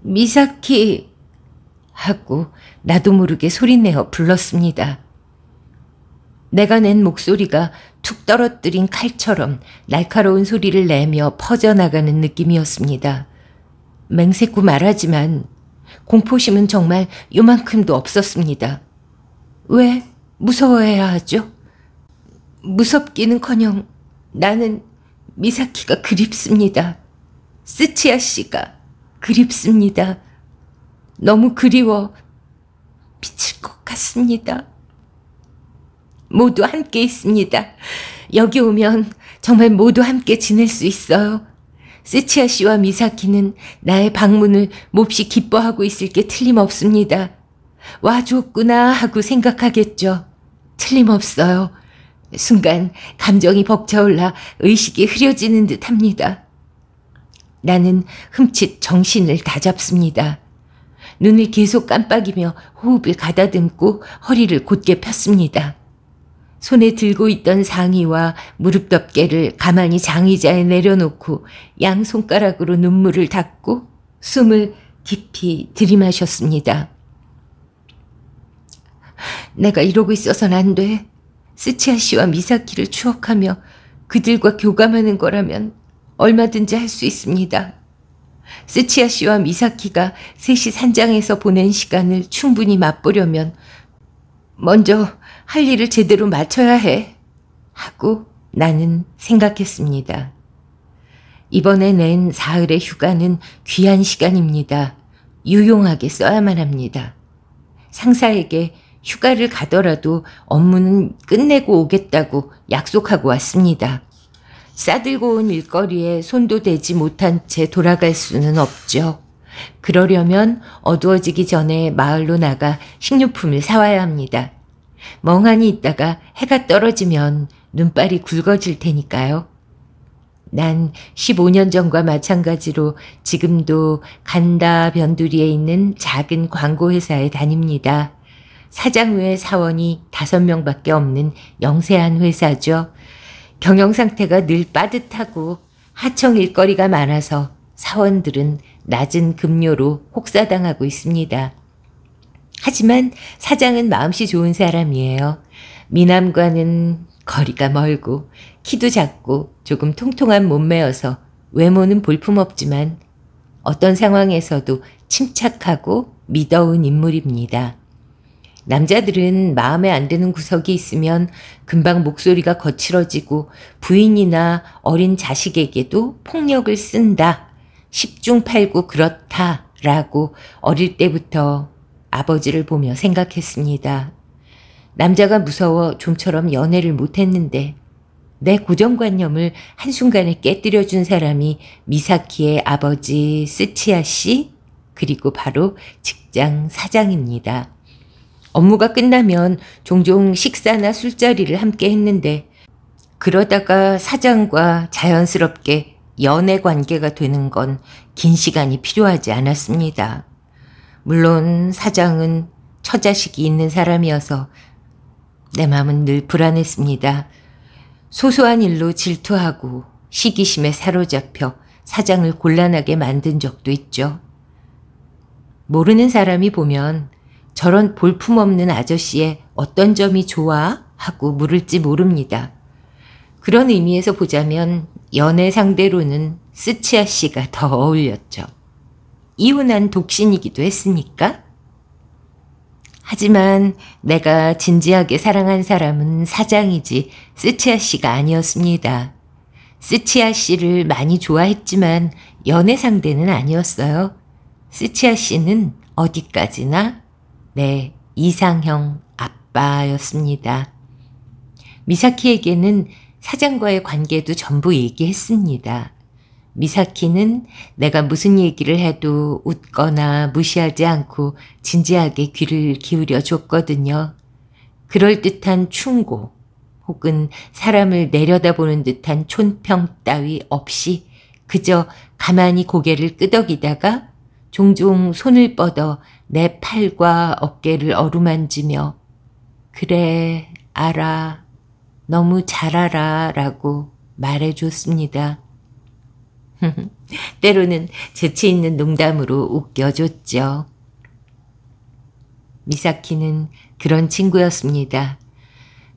미사키! 하고 나도 모르게 소리내어 불렀습니다. 내가 낸 목소리가 툭 떨어뜨린 칼처럼 날카로운 소리를 내며 퍼져나가는 느낌이었습니다. 맹세코 말하지만 공포심은 정말 요만큼도 없었습니다. 왜 무서워해야 하죠? 무섭기는커녕 나는 미사키가 그립습니다. 스치야 씨가 그립습니다. 너무 그리워 미칠 것 같습니다. 모두 함께 있습니다. 여기 오면 정말 모두 함께 지낼 수 있어요. 스치아 씨와 미사키는 나의 방문을 몹시 기뻐하고 있을 게 틀림없습니다. 와줬구나 하고 생각하겠죠. 틀림없어요. 순간 감정이 벅차올라 의식이 흐려지는 듯 합니다. 나는 흠칫 정신을 다잡습니다. 눈을 계속 깜빡이며 호흡을 가다듬고 허리를 곧게 폈습니다. 손에 들고 있던 상의와 무릎 덮개를 가만히 장의자에 내려놓고 양 손가락으로 눈물을 닦고 숨을 깊이 들이마셨습니다. 내가 이러고 있어서는 안 돼. 스치아 씨와 미사키를 추억하며 그들과 교감하는 거라면 얼마든지 할 수 있습니다. 스치아 씨와 미사키가 셋이 산장에서 보낸 시간을 충분히 맛보려면 먼저 할 일을 제대로 마쳐야 해. 하고 나는 생각했습니다. 이번에 낸 사흘의 휴가는 귀한 시간입니다. 유용하게 써야만 합니다. 상사에게 휴가를 가더라도 업무는 끝내고 오겠다고 약속하고 왔습니다. 싸들고 온 일거리에 손도 대지 못한 채 돌아갈 수는 없죠. 그러려면 어두워지기 전에 마을로 나가 식료품을 사와야 합니다. 멍하니 있다가 해가 떨어지면 눈발이 굵어질 테니까요. 난 15년 전과 마찬가지로 지금도 간다 변두리에 있는 작은 광고회사에 다닙니다. 사장 외 사원이 다섯 명밖에 없는 영세한 회사죠. 경영 상태가 늘 빠듯하고 하청 일거리가 많아서 사원들은 낮은 급료로 혹사당하고 있습니다. 하지만 사장은 마음씨 좋은 사람이에요. 미남과는 거리가 멀고 키도 작고 조금 통통한 몸매여서 외모는 볼품없지만 어떤 상황에서도 침착하고 미더운 인물입니다. 남자들은 마음에 안 드는 구석이 있으면 금방 목소리가 거칠어지고 부인이나 어린 자식에게도 폭력을 쓴다. 10중 팔구 그렇다. 라고 어릴 때부터 아버지를 보며 생각했습니다. 남자가 무서워 좀처럼 연애를 못했는데 내 고정관념을 한순간에 깨뜨려준 사람이 미사키의 아버지 스치야 씨 그리고 바로 직장 사장입니다. 업무가 끝나면 종종 식사나 술자리를 함께 했는데 그러다가 사장과 자연스럽게 연애 관계가 되는 건 긴 시간이 필요하지 않았습니다. 물론 사장은 처자식이 있는 사람이어서 내 마음은 늘 불안했습니다. 소소한 일로 질투하고 시기심에 사로잡혀 사장을 곤란하게 만든 적도 있죠. 모르는 사람이 보면 저런 볼품없는 아저씨의 어떤 점이 좋아? 하고 물을지 모릅니다. 그런 의미에서 보자면 연애 상대로는 스치아 씨가 더 어울렸죠. 이혼한 독신이기도 했으니까. 하지만 내가 진지하게 사랑한 사람은 사장이지 스치아 씨가 아니었습니다. 스치아 씨를 많이 좋아했지만 연애 상대는 아니었어요. 스치아 씨는 어디까지나 내 네, 이상형 아빠였습니다. 미사키에게는 사장과의 관계도 전부 얘기했습니다. 미사키는 내가 무슨 얘기를 해도 웃거나 무시하지 않고 진지하게 귀를 기울여 줬거든요. 그럴듯한 충고 혹은 사람을 내려다보는 듯한 촌평 따위 없이 그저 가만히 고개를 끄덕이다가 종종 손을 뻗어 내 팔과 어깨를 어루만지며 그래 알아 너무 잘 알아 라고 말해줬습니다. 때로는 재치있는 농담으로 웃겨줬죠. 미사키는 그런 친구였습니다.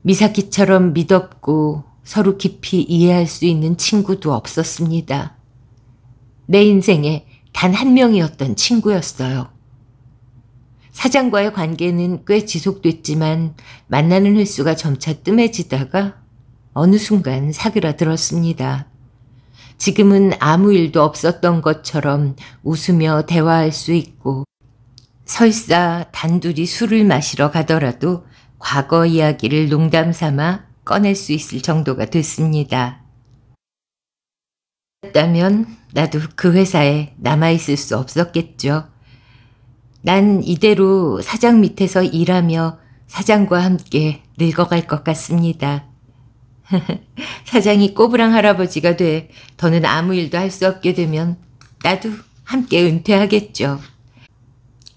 미사키처럼 믿었고 서로 깊이 이해할 수 있는 친구도 없었습니다. 내 인생에 단 한 명이었던 친구였어요. 사장과의 관계는 꽤 지속됐지만 만나는 횟수가 점차 뜸해지다가 어느 순간 사귀라 들었습니다. 지금은 아무 일도 없었던 것처럼 웃으며 대화할 수 있고 설사 단둘이 술을 마시러 가더라도 과거 이야기를 농담 삼아 꺼낼 수 있을 정도가 됐습니다. 그랬다면 나도 그 회사에 남아있을 수 없었겠죠. 난 이대로 사장 밑에서 일하며 사장과 함께 늙어갈 것 같습니다. 사장이 꼬부랑 할아버지가 돼 더는 아무 일도 할 수 없게 되면 나도 함께 은퇴하겠죠.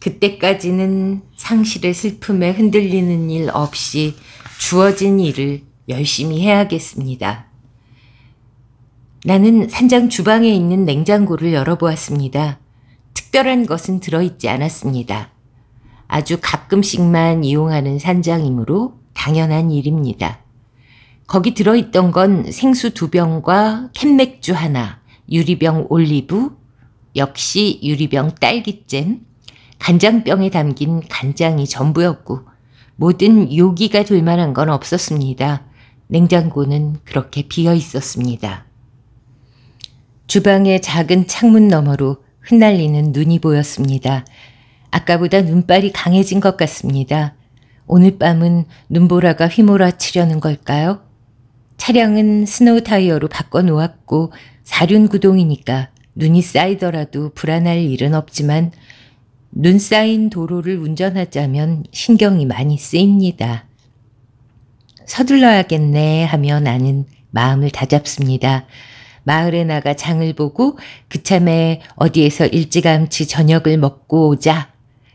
그때까지는 상실의 슬픔에 흔들리는 일 없이 주어진 일을 열심히 해야겠습니다. 나는 산장 주방에 있는 냉장고를 열어보았습니다. 특별한 것은 들어있지 않았습니다. 아주 가끔씩만 이용하는 산장이므로 당연한 일입니다. 거기 들어있던 건 생수 두 병과 캔맥주 하나, 유리병 올리브, 역시 유리병 딸기잼, 간장병에 담긴 간장이 전부였고 모든 요기가 될 만한 건 없었습니다. 냉장고는 그렇게 비어 있었습니다. 주방의 작은 창문 너머로 흩날리는 눈이 보였습니다. 아까보다 눈발이 강해진 것 같습니다. 오늘 밤은 눈보라가 휘몰아치려는 걸까요? 차량은 스노우 타이어로 바꿔놓았고 사륜 구동이니까 눈이 쌓이더라도 불안할 일은 없지만 눈 쌓인 도로를 운전하자면 신경이 많이 쓰입니다. 서둘러야겠네 하며 나는 마음을 다잡습니다. 마을에 나가 장을 보고 그참에 어디에서 일찌감치 저녁을 먹고 오자.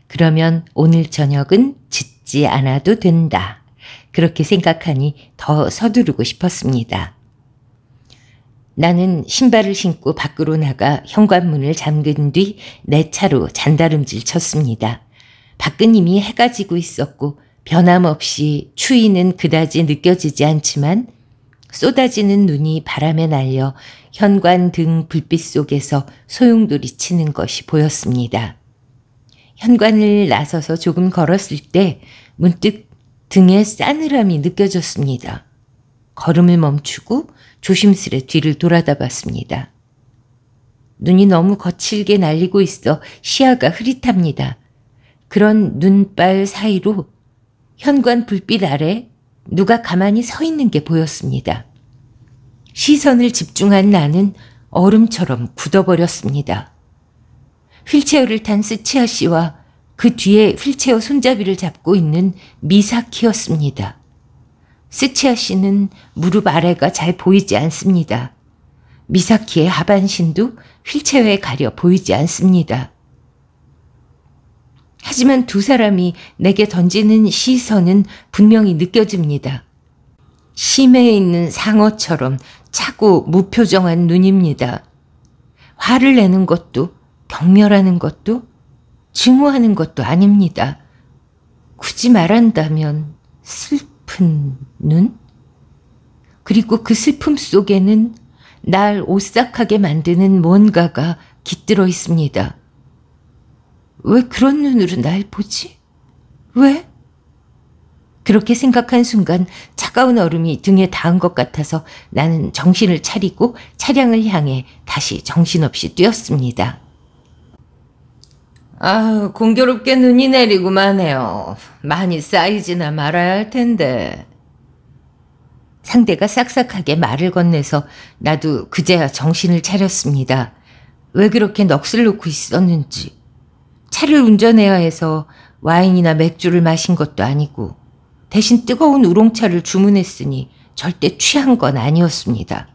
그러면 오늘 저녁은 짓지 않아도 된다. 그렇게 생각하니 더 서두르고 싶었습니다. 나는 신발을 신고 밖으로 나가 현관문을 잠근 뒤 내 차로 잔다름질 쳤습니다. 밖은 이미 해가 지고 있었고 변함없이 추위는 그다지 느껴지지 않지만 쏟아지는 눈이 바람에 날려 현관 등 불빛 속에서 소용돌이치는 것이 보였습니다. 현관을 나서서 조금 걸었을 때 문득 등에 싸늘함이 느껴졌습니다. 걸음을 멈추고 조심스레 뒤를 돌아다 봤습니다. 눈이 너무 거칠게 날리고 있어 시야가 흐릿합니다. 그런 눈발 사이로 현관 불빛 아래 누가 가만히 서 있는 게 보였습니다. 시선을 집중한 나는 얼음처럼 굳어버렸습니다. 휠체어를 탄 스치아 씨와 그 뒤에 휠체어 손잡이를 잡고 있는 미사키였습니다. 스치아 씨는 무릎 아래가 잘 보이지 않습니다. 미사키의 하반신도 휠체어에 가려 보이지 않습니다. 하지만 두 사람이 내게 던지는 시선은 분명히 느껴집니다. 심해에 있는 상어처럼 차고 무표정한 눈입니다. 화를 내는 것도 경멸하는 것도 증오하는 것도 아닙니다. 굳이 말한다면 슬픈 눈? 그리고 그 슬픔 속에는 날 오싹하게 만드는 뭔가가 깃들어 있습니다. 왜 그런 눈으로 날 보지? 왜? 그렇게 생각한 순간 차가운 얼음이 등에 닿은 것 같아서 나는 정신을 차리고 차량을 향해 다시 정신없이 뛰었습니다. 아 공교롭게 눈이 내리고만 해요. 많이 쌓이지나 말아야 할 텐데. 상대가 싹싹하게 말을 건네서 나도 그제야 정신을 차렸습니다. 왜 그렇게 넋을 놓고 있었는지. 차를 운전해야 해서 와인이나 맥주를 마신 것도 아니고 대신 뜨거운 우롱차를 주문했으니 절대 취한 건 아니었습니다.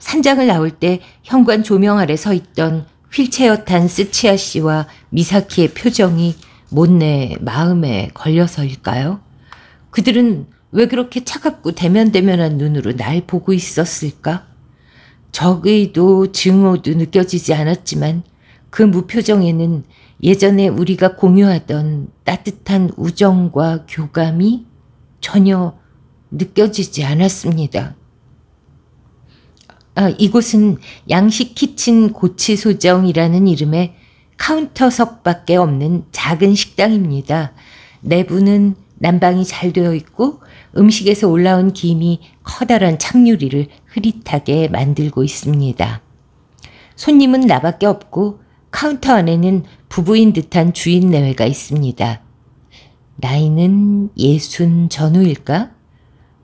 산장을 나올 때 현관 조명 아래 서 있던 휠체어 탄 스치아 씨와 미사키의 표정이 못내 마음에 걸려서일까요? 그들은 왜 그렇게 차갑고 대면대면한 눈으로 날 보고 있었을까? 적의도 증오도 느껴지지 않았지만 그 무표정에는 예전에 우리가 공유하던 따뜻한 우정과 교감이 전혀 느껴지지 않았습니다. 아, 이곳은 양식 키친 고치 소정이라는 이름의 카운터석밖에 없는 작은 식당입니다. 내부는 난방이 잘 되어 있고 음식에서 올라온 김이 커다란 창유리를 흐릿하게 만들고 있습니다. 손님은 나밖에 없고 카운터 안에는 부부인 듯한 주인 내외가 있습니다. 나이는 예순 전후일까?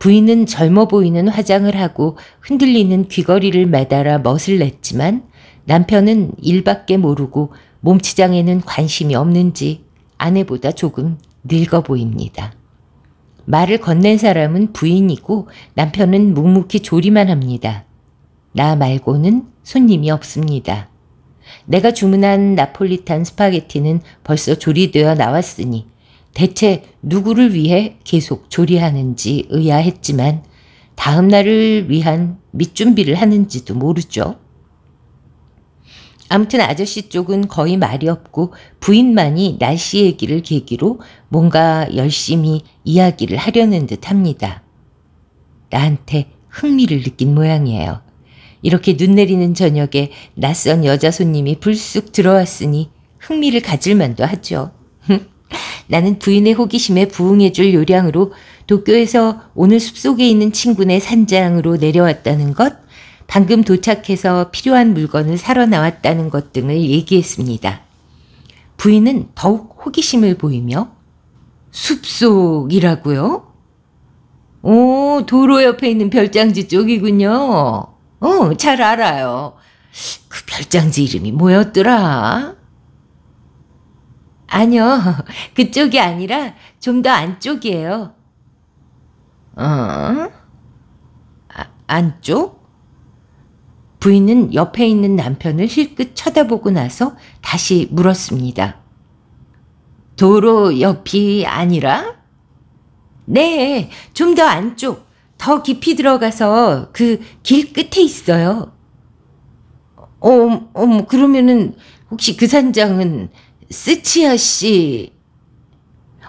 부인은 젊어 보이는 화장을 하고 흔들리는 귀걸이를 매달아 멋을 냈지만 남편은 일밖에 모르고 몸치장에는 관심이 없는지 아내보다 조금 늙어 보입니다. 말을 건넨 사람은 부인이고 남편은 묵묵히 조리만 합니다. 나 말고는 손님이 없습니다. 내가 주문한 나폴리탄 스파게티는 벌써 조리되어 나왔으니 대체 누구를 위해 계속 조리하는지 의아했지만 다음 날을 위한 밑준비를 하는지도 모르죠. 아무튼 아저씨 쪽은 거의 말이 없고 부인만이 날씨 얘기를 계기로 뭔가 열심히 이야기를 하려는 듯 합니다. 나한테 흥미를 느낀 모양이에요. 이렇게 눈 내리는 저녁에 낯선 여자 손님이 불쑥 들어왔으니 흥미를 가질 만도 하죠. 나는 부인의 호기심에 부응해줄 요량으로 도쿄에서 오늘 숲속에 있는 친구네 산장으로 내려왔다는 것, 방금 도착해서 필요한 물건을 사러 나왔다는 것 등을 얘기했습니다. 부인은 더욱 호기심을 보이며 숲속이라고요? 오, 도로 옆에 있는 별장지 쪽이군요. 어, 잘 알아요. 그 별장지 이름이 뭐였더라? 아니요, 그쪽이 아니라 좀 더 안쪽이에요. 어? 아, 안쪽? 부인은 옆에 있는 남편을 힐끗 쳐다보고 나서 다시 물었습니다. 도로 옆이 아니라? 네, 좀 더 안쪽. 더 깊이 들어가서 그 길 끝에 있어요. 어, 어, 그러면은 혹시 그 산장은 스치아 씨,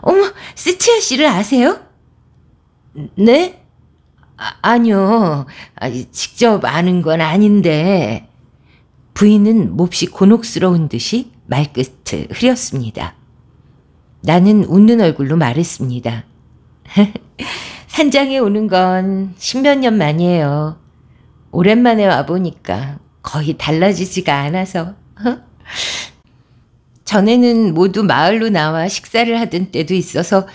어머, 스치아 씨를 아세요? 네? 아, 니요 아, 직접 아는 건 아닌데. 부인은 몹시 곤혹스러운 듯이 말끝 흐렸습니다. 나는 웃는 얼굴로 말했습니다. 산장에 오는 건 십몇 년 만이에요. 오랜만에 와보니까 거의 달라지지가 않아서. 어? 전에는 모두 마을로 나와 식사를 하던 때도 있어서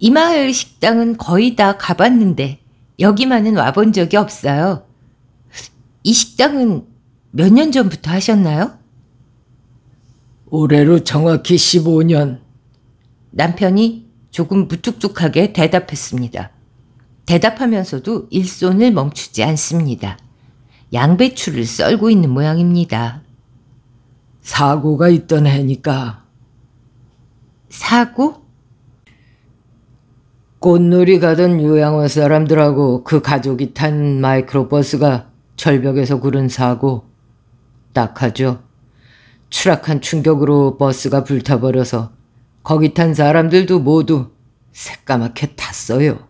이 마을 식당은 거의 다 가봤는데 여기만은 와본 적이 없어요. 이 식당은 몇 년 전부터 하셨나요? 올해로 정확히 15년. 남편이 조금 무뚝뚝하게 대답했습니다. 대답하면서도 일손을 멈추지 않습니다. 양배추를 썰고 있는 모양입니다. 사고가 있던 해니까. 사고? 꽃놀이 가던 요양원 사람들하고 그 가족이 탄 마이크로버스가 절벽에서 구른 사고. 딱하죠. 추락한 충격으로 버스가 불타버려서 거기 탄 사람들도 모두 새까맣게 탔어요.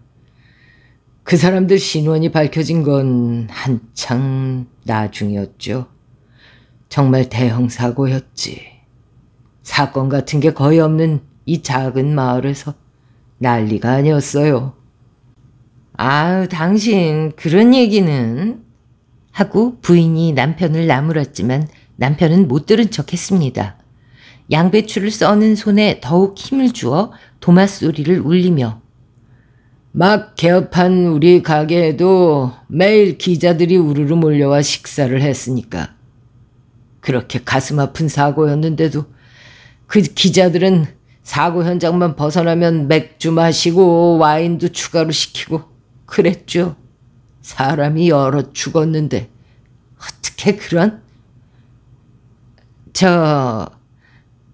그 사람들 신원이 밝혀진 건 한창 나중이었죠. 정말 대형 사고였지. 사건 같은 게 거의 없는 이 작은 마을에서 난리가 아니었어요. 아유, 당신 그런 얘기는 하고 부인이 남편을 나무랐지만 남편은 못 들은 척 했습니다. 양배추를 써는 손에 더욱 힘을 주어 도마 소리를 울리며 막 개업한 우리 가게에도 매일 기자들이 우르르 몰려와 식사를 했으니까. 그렇게 가슴 아픈 사고였는데도 그 기자들은 사고 현장만 벗어나면 맥주 마시고 와인도 추가로 시키고 그랬죠. 사람이 여러 죽었는데 어떻게 그런? 저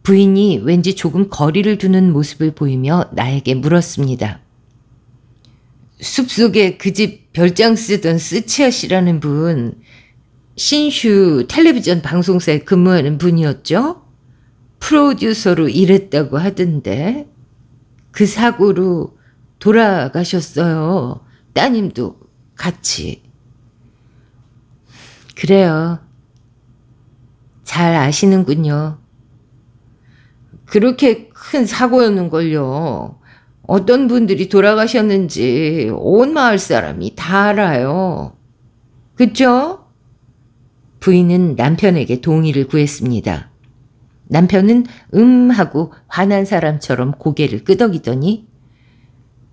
부인이 왠지 조금 거리를 두는 모습을 보이며 나에게 물었습니다. 숲속에 그 집 별장 쓰던 스치아 씨라는 분, 신슈 텔레비전 방송사에 근무하는 분이었죠? 프로듀서로 일했다고 하던데, 그 사고로 돌아가셨어요. 따님도 같이. 그래요. 잘 아시는군요. 그렇게 큰 사고였는걸요. 어떤 분들이 돌아가셨는지 온 마을 사람이 다 알아요. 그쵸? 부인은 남편에게 동의를 구했습니다. 남편은 음 하고 화난 사람처럼 고개를 끄덕이더니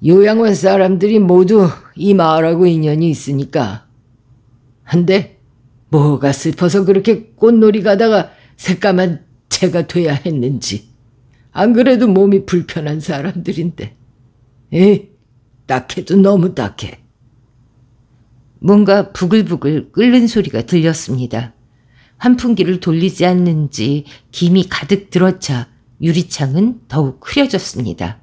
요양원 사람들이 모두 이 마을하고 인연이 있으니까. 한데 뭐가 슬퍼서 그렇게 꽃놀이 가다가 새까만 채가 돼야 했는지. 안 그래도 몸이 불편한 사람들인데. 에이, 딱해도 너무 딱해. 뭔가 부글부글 끓는 소리가 들렸습니다. 환풍기를 돌리지 않는지 김이 가득 들어차 유리창은 더욱 흐려졌습니다.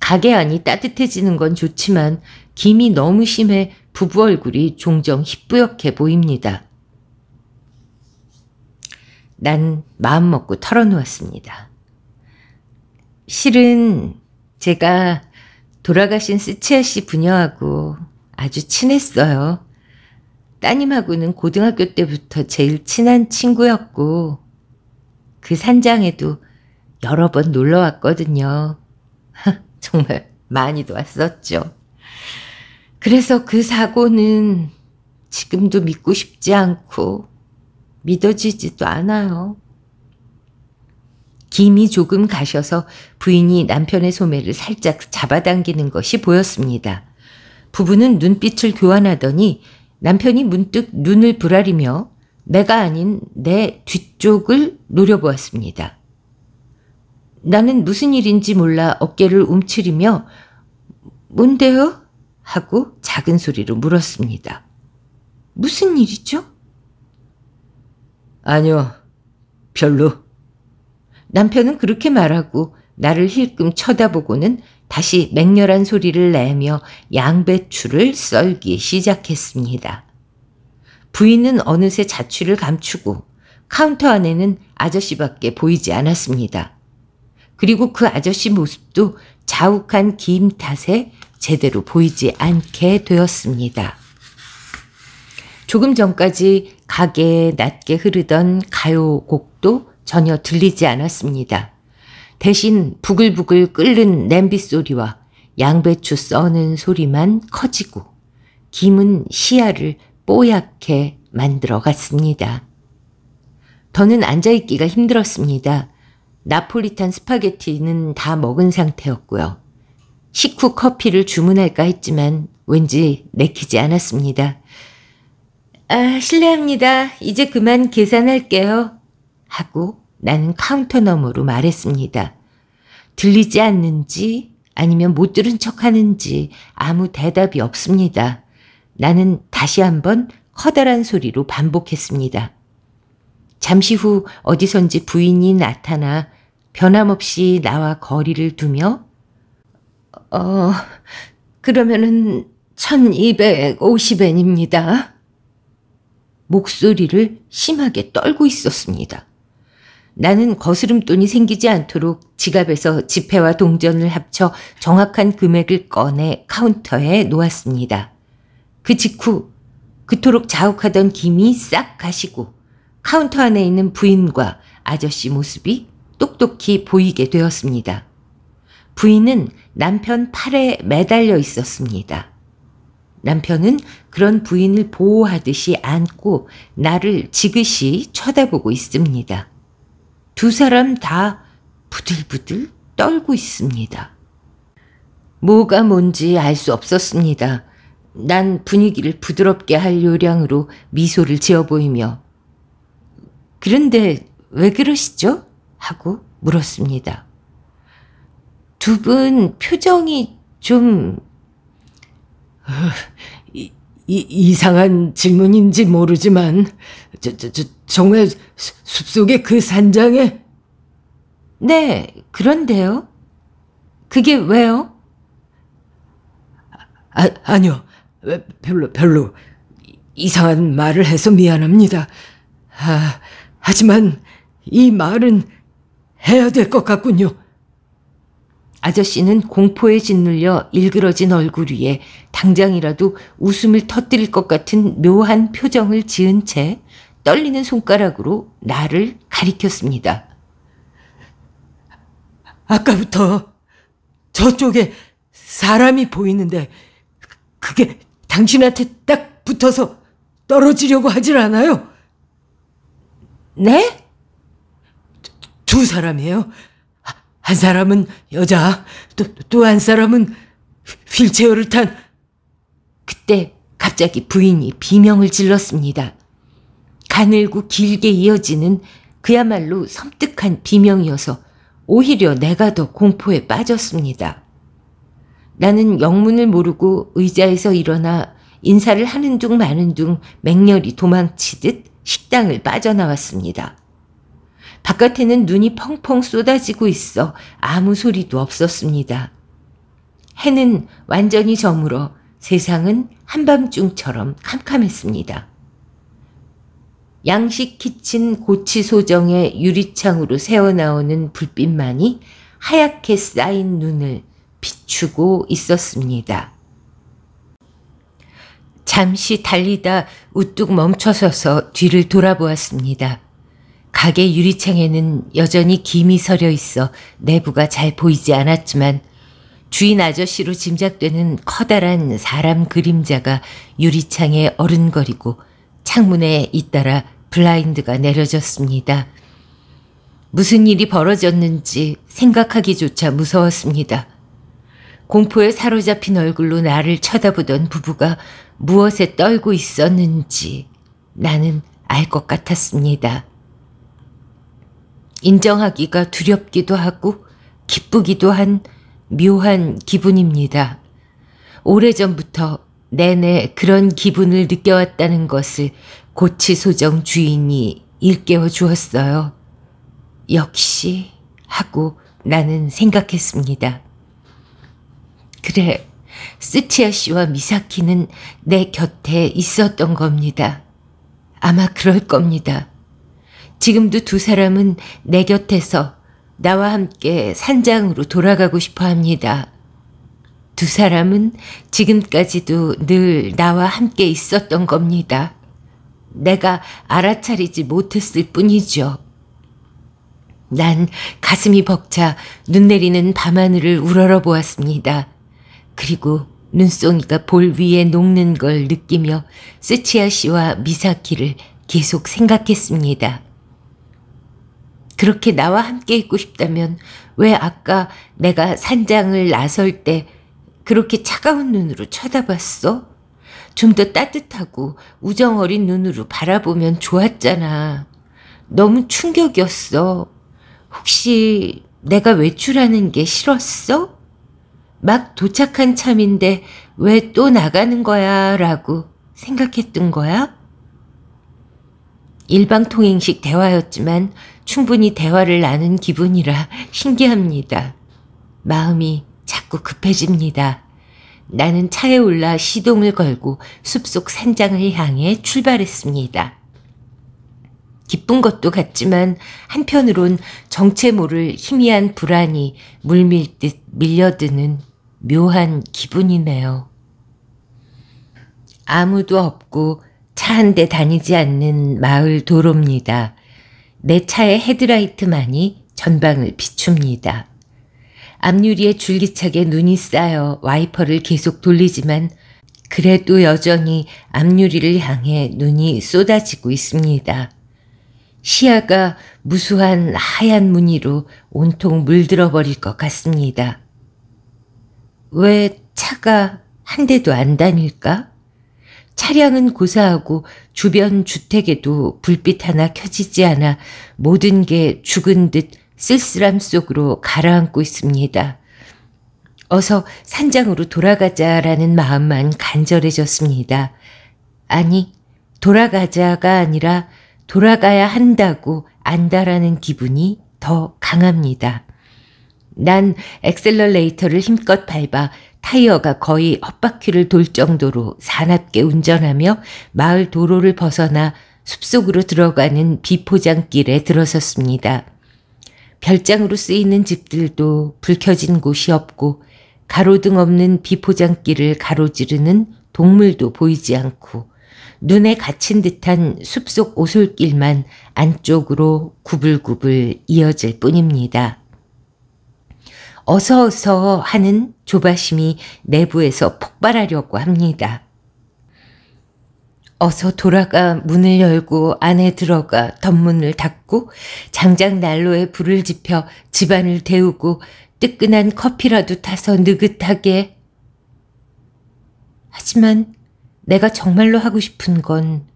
가게 안이 따뜻해지는 건 좋지만 김이 너무 심해 부부 얼굴이 종종 희뿌옇게 보입니다. 난 마음먹고 털어놓았습니다. 실은 제가 돌아가신 스치아 씨 부녀하고 아주 친했어요. 따님하고는 고등학교 때부터 제일 친한 친구였고 그 산장에도 여러 번 놀러 왔거든요. 정말 많이도 왔었죠. 그래서 그 사고는 지금도 믿고 싶지 않고 믿어지지도 않아요. 김이 조금 가셔서 부인이 남편의 소매를 살짝 잡아당기는 것이 보였습니다. 부부는 눈빛을 교환하더니 남편이 문득 눈을 부라리며 내가 아닌 내 뒤쪽을 노려보았습니다. 나는 무슨 일인지 몰라 어깨를 움츠리며 뭔데요? 하고 작은 소리로 물었습니다. 무슨 일이죠? 아니요, 별로. 남편은 그렇게 말하고 나를 힐끔 쳐다보고는 다시 맹렬한 소리를 내며 양배추를 썰기 시작했습니다. 부인은 어느새 자취를 감추고 카운터 안에는 아저씨밖에 보이지 않았습니다. 그리고 그 아저씨 모습도 자욱한 김 탓에 제대로 보이지 않게 되었습니다. 조금 전까지 가게에 낮게 흐르던 가요곡도 전혀 들리지 않았습니다. 대신 부글부글 끓는 냄비 소리와 양배추 써는 소리만 커지고 김은 시야를 뽀얗게 만들어 갔습니다. 더는 앉아있기가 힘들었습니다. 나폴리탄 스파게티는 다 먹은 상태였고요. 식후 커피를 주문할까 했지만 왠지 내키지 않았습니다. 아, 실례합니다. 이제 그만 계산할게요. 하고 나는 카운터 너머로 말했습니다. 들리지 않는지 아니면 못 들은 척 하는지 아무 대답이 없습니다. 나는 다시 한번 커다란 소리로 반복했습니다. 잠시 후 어디선지 부인이 나타나 변함없이 나와 거리를 두며 어, 그러면은 1250엔입니다. 목소리를 심하게 떨고 있었습니다. 나는 거스름돈이 생기지 않도록 지갑에서 지폐와 동전을 합쳐 정확한 금액을 꺼내 카운터에 놓았습니다. 그 직후 그토록 자욱하던 김이 싹 가시고 카운터 안에 있는 부인과 아저씨 모습이 똑똑히 보이게 되었습니다. 부인은 남편 팔에 매달려 있었습니다. 남편은 그런 부인을 보호하듯이 안고 나를 지그시 쳐다보고 있습니다. 두 사람 다 부들부들 떨고 있습니다. 뭐가 뭔지 알 수 없었습니다. 난 분위기를 부드럽게 할 요량으로 미소를 지어 보이며 그런데 왜 그러시죠? 하고 물었습니다. 두 분 표정이 좀 이, 이상한 질문인지 모르지만 저, 저, 저, 정말 숲속의 그 산장에 네, 그런데요. 그게 왜요? 아, 아니요. 별로, 별로 이상한 말을 해서 미안합니다. 아, 하지만 이 말은 해야 될 것 같군요. 아저씨는 공포에 짓눌려 일그러진 얼굴 위에 당장이라도 웃음을 터뜨릴 것 같은 묘한 표정을 지은 채 떨리는 손가락으로 나를 가리켰습니다. 아까부터 저쪽에 사람이 보이는데 그게 당신한테 딱 붙어서 떨어지려고 하질 않아요? 네? 두 사람이에요. 한 사람은 여자, 또, 또 한 사람은 휠체어를 탄. 그때 갑자기 부인이 비명을 질렀습니다. 가늘고 길게 이어지는 그야말로 섬뜩한 비명이어서 오히려 내가 더 공포에 빠졌습니다. 나는 영문을 모르고 의자에서 일어나 인사를 하는 둥 마는 둥 맹렬히 도망치듯 식당을 빠져나왔습니다. 바깥에는 눈이 펑펑 쏟아지고 있어 아무 소리도 없었습니다. 해는 완전히 저물어 세상은 한밤중처럼 캄캄했습니다. 양식 키친 고치 소정의 유리창으로 새어나오는 불빛만이 하얗게 쌓인 눈을 비추고 있었습니다. 잠시 달리다 우뚝 멈춰서서 뒤를 돌아보았습니다. 가게 유리창에는 여전히 김이 서려 있어 내부가 잘 보이지 않았지만 주인 아저씨로 짐작되는 커다란 사람 그림자가 유리창에 어른거리고 창문에 잇따라 블라인드가 내려졌습니다. 무슨 일이 벌어졌는지 생각하기조차 무서웠습니다. 공포에 사로잡힌 얼굴로 나를 쳐다보던 부부가 무엇에 떨고 있었는지 나는 알 것 같았습니다. 인정하기가 두렵기도 하고 기쁘기도 한 묘한 기분입니다. 오래전부터 내내 그런 기분을 느껴왔다는 것을 고치소정 주인이 일깨워 주었어요. 역시 하고 나는 생각했습니다. 그래, 스치아 씨와 미사키는 내 곁에 있었던 겁니다. 아마 그럴 겁니다. 지금도 두 사람은 내 곁에서 나와 함께 산장으로 돌아가고 싶어 합니다. 두 사람은 지금까지도 늘 나와 함께 있었던 겁니다. 내가 알아차리지 못했을 뿐이죠. 난 가슴이 벅차 눈 내리는 밤하늘을 우러러 보았습니다. 그리고 눈송이가 볼 위에 녹는 걸 느끼며 스치야 씨와 미사키를 계속 생각했습니다. 그렇게 나와 함께 있고 싶다면 왜 아까 내가 산장을 나설 때 그렇게 차가운 눈으로 쳐다봤어? 좀 더 따뜻하고 우정 어린 눈으로 바라보면 좋았잖아. 너무 충격이었어. 혹시 내가 외출하는 게 싫었어? 막 도착한 참인데 왜 또 나가는 거야? 라고 생각했던 거야? 일방통행식 대화였지만 충분히 대화를 나눈 기분이라 신기합니다. 마음이 자꾸 급해집니다. 나는 차에 올라 시동을 걸고 숲속 산장을 향해 출발했습니다. 기쁜 것도 같지만 한편으론 정체 모를 희미한 불안이 물밀듯 밀려드는 묘한 기분이네요. 아무도 없고 차 한 대 다니지 않는 마을 도로입니다. 내 차의 헤드라이트만이 전방을 비춥니다. 앞유리에 줄기차게 눈이 쌓여 와이퍼를 계속 돌리지만 그래도 여전히 앞유리를 향해 눈이 쏟아지고 있습니다. 시야가 무수한 하얀 무늬로 온통 물들어 버릴 것 같습니다. 왜 차가 한 대도 안 다닐까? 차량은 고사하고 주변 주택에도 불빛 하나 켜지지 않아 모든 게 죽은 듯 쓸쓸함 속으로 가라앉고 있습니다. 어서 산장으로 돌아가자라는 마음만 간절해졌습니다. 아니, 돌아가자가 아니라 돌아가야 한다고 안다라는 기분이 더 강합니다. 난 엑셀러레이터를 힘껏 밟아 타이어가 거의 엇바퀴를돌 정도로 사납게 운전하며 마을 도로를 벗어나 숲속으로 들어가는 비포장길에 들어섰습니다. 별장으로 쓰이는 집들도 불 켜진 곳이 없고 가로등 없는 비포장길을 가로지르는 동물도 보이지 않고 눈에 갇힌 듯한 숲속 오솔길만 안쪽으로 구불구불 이어질 뿐입니다. 어서어서 하는 조바심이 내부에서 폭발하려고 합니다. 어서 돌아가 문을 열고 안에 들어가 덧문을 닫고 장작 난로에 불을 지펴 집안을 데우고 뜨끈한 커피라도 타서 느긋하게 하지만 내가 정말로 하고 싶은 건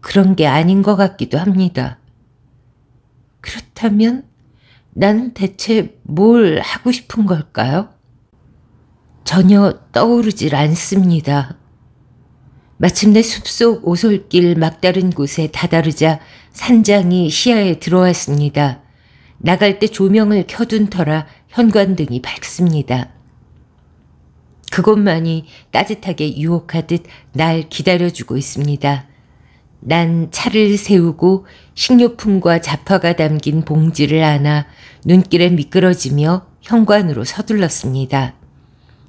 그런 게 아닌 것 같기도 합니다. 그렇다면 난 대체 뭘 하고 싶은 걸까요? 전혀 떠오르질 않습니다. 마침내 숲속 오솔길 막다른 곳에 다다르자 산장이 시야에 들어왔습니다. 나갈 때 조명을 켜둔 터라 현관등이 밝습니다. 그것만이 따뜻하게 유혹하듯 날 기다려주고 있습니다. 난 차를 세우고 식료품과 잡화가 담긴 봉지를 안아 눈길에 미끄러지며 현관으로 서둘렀습니다.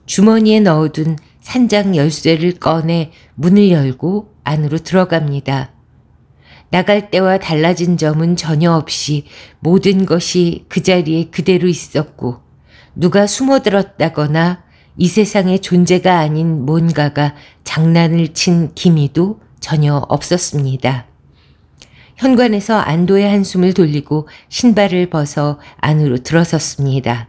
주머니에 넣어둔 산장 열쇠를 꺼내 문을 열고 안으로 들어갑니다. 나갈 때와 달라진 점은 전혀 없이 모든 것이 그 자리에 그대로 있었고 누가 숨어들었다거나 이 세상의 존재가 아닌 뭔가가 장난을 친 기미도 전혀 없었습니다. 현관에서 안도의 한숨을 돌리고 신발을 벗어 안으로 들어섰습니다.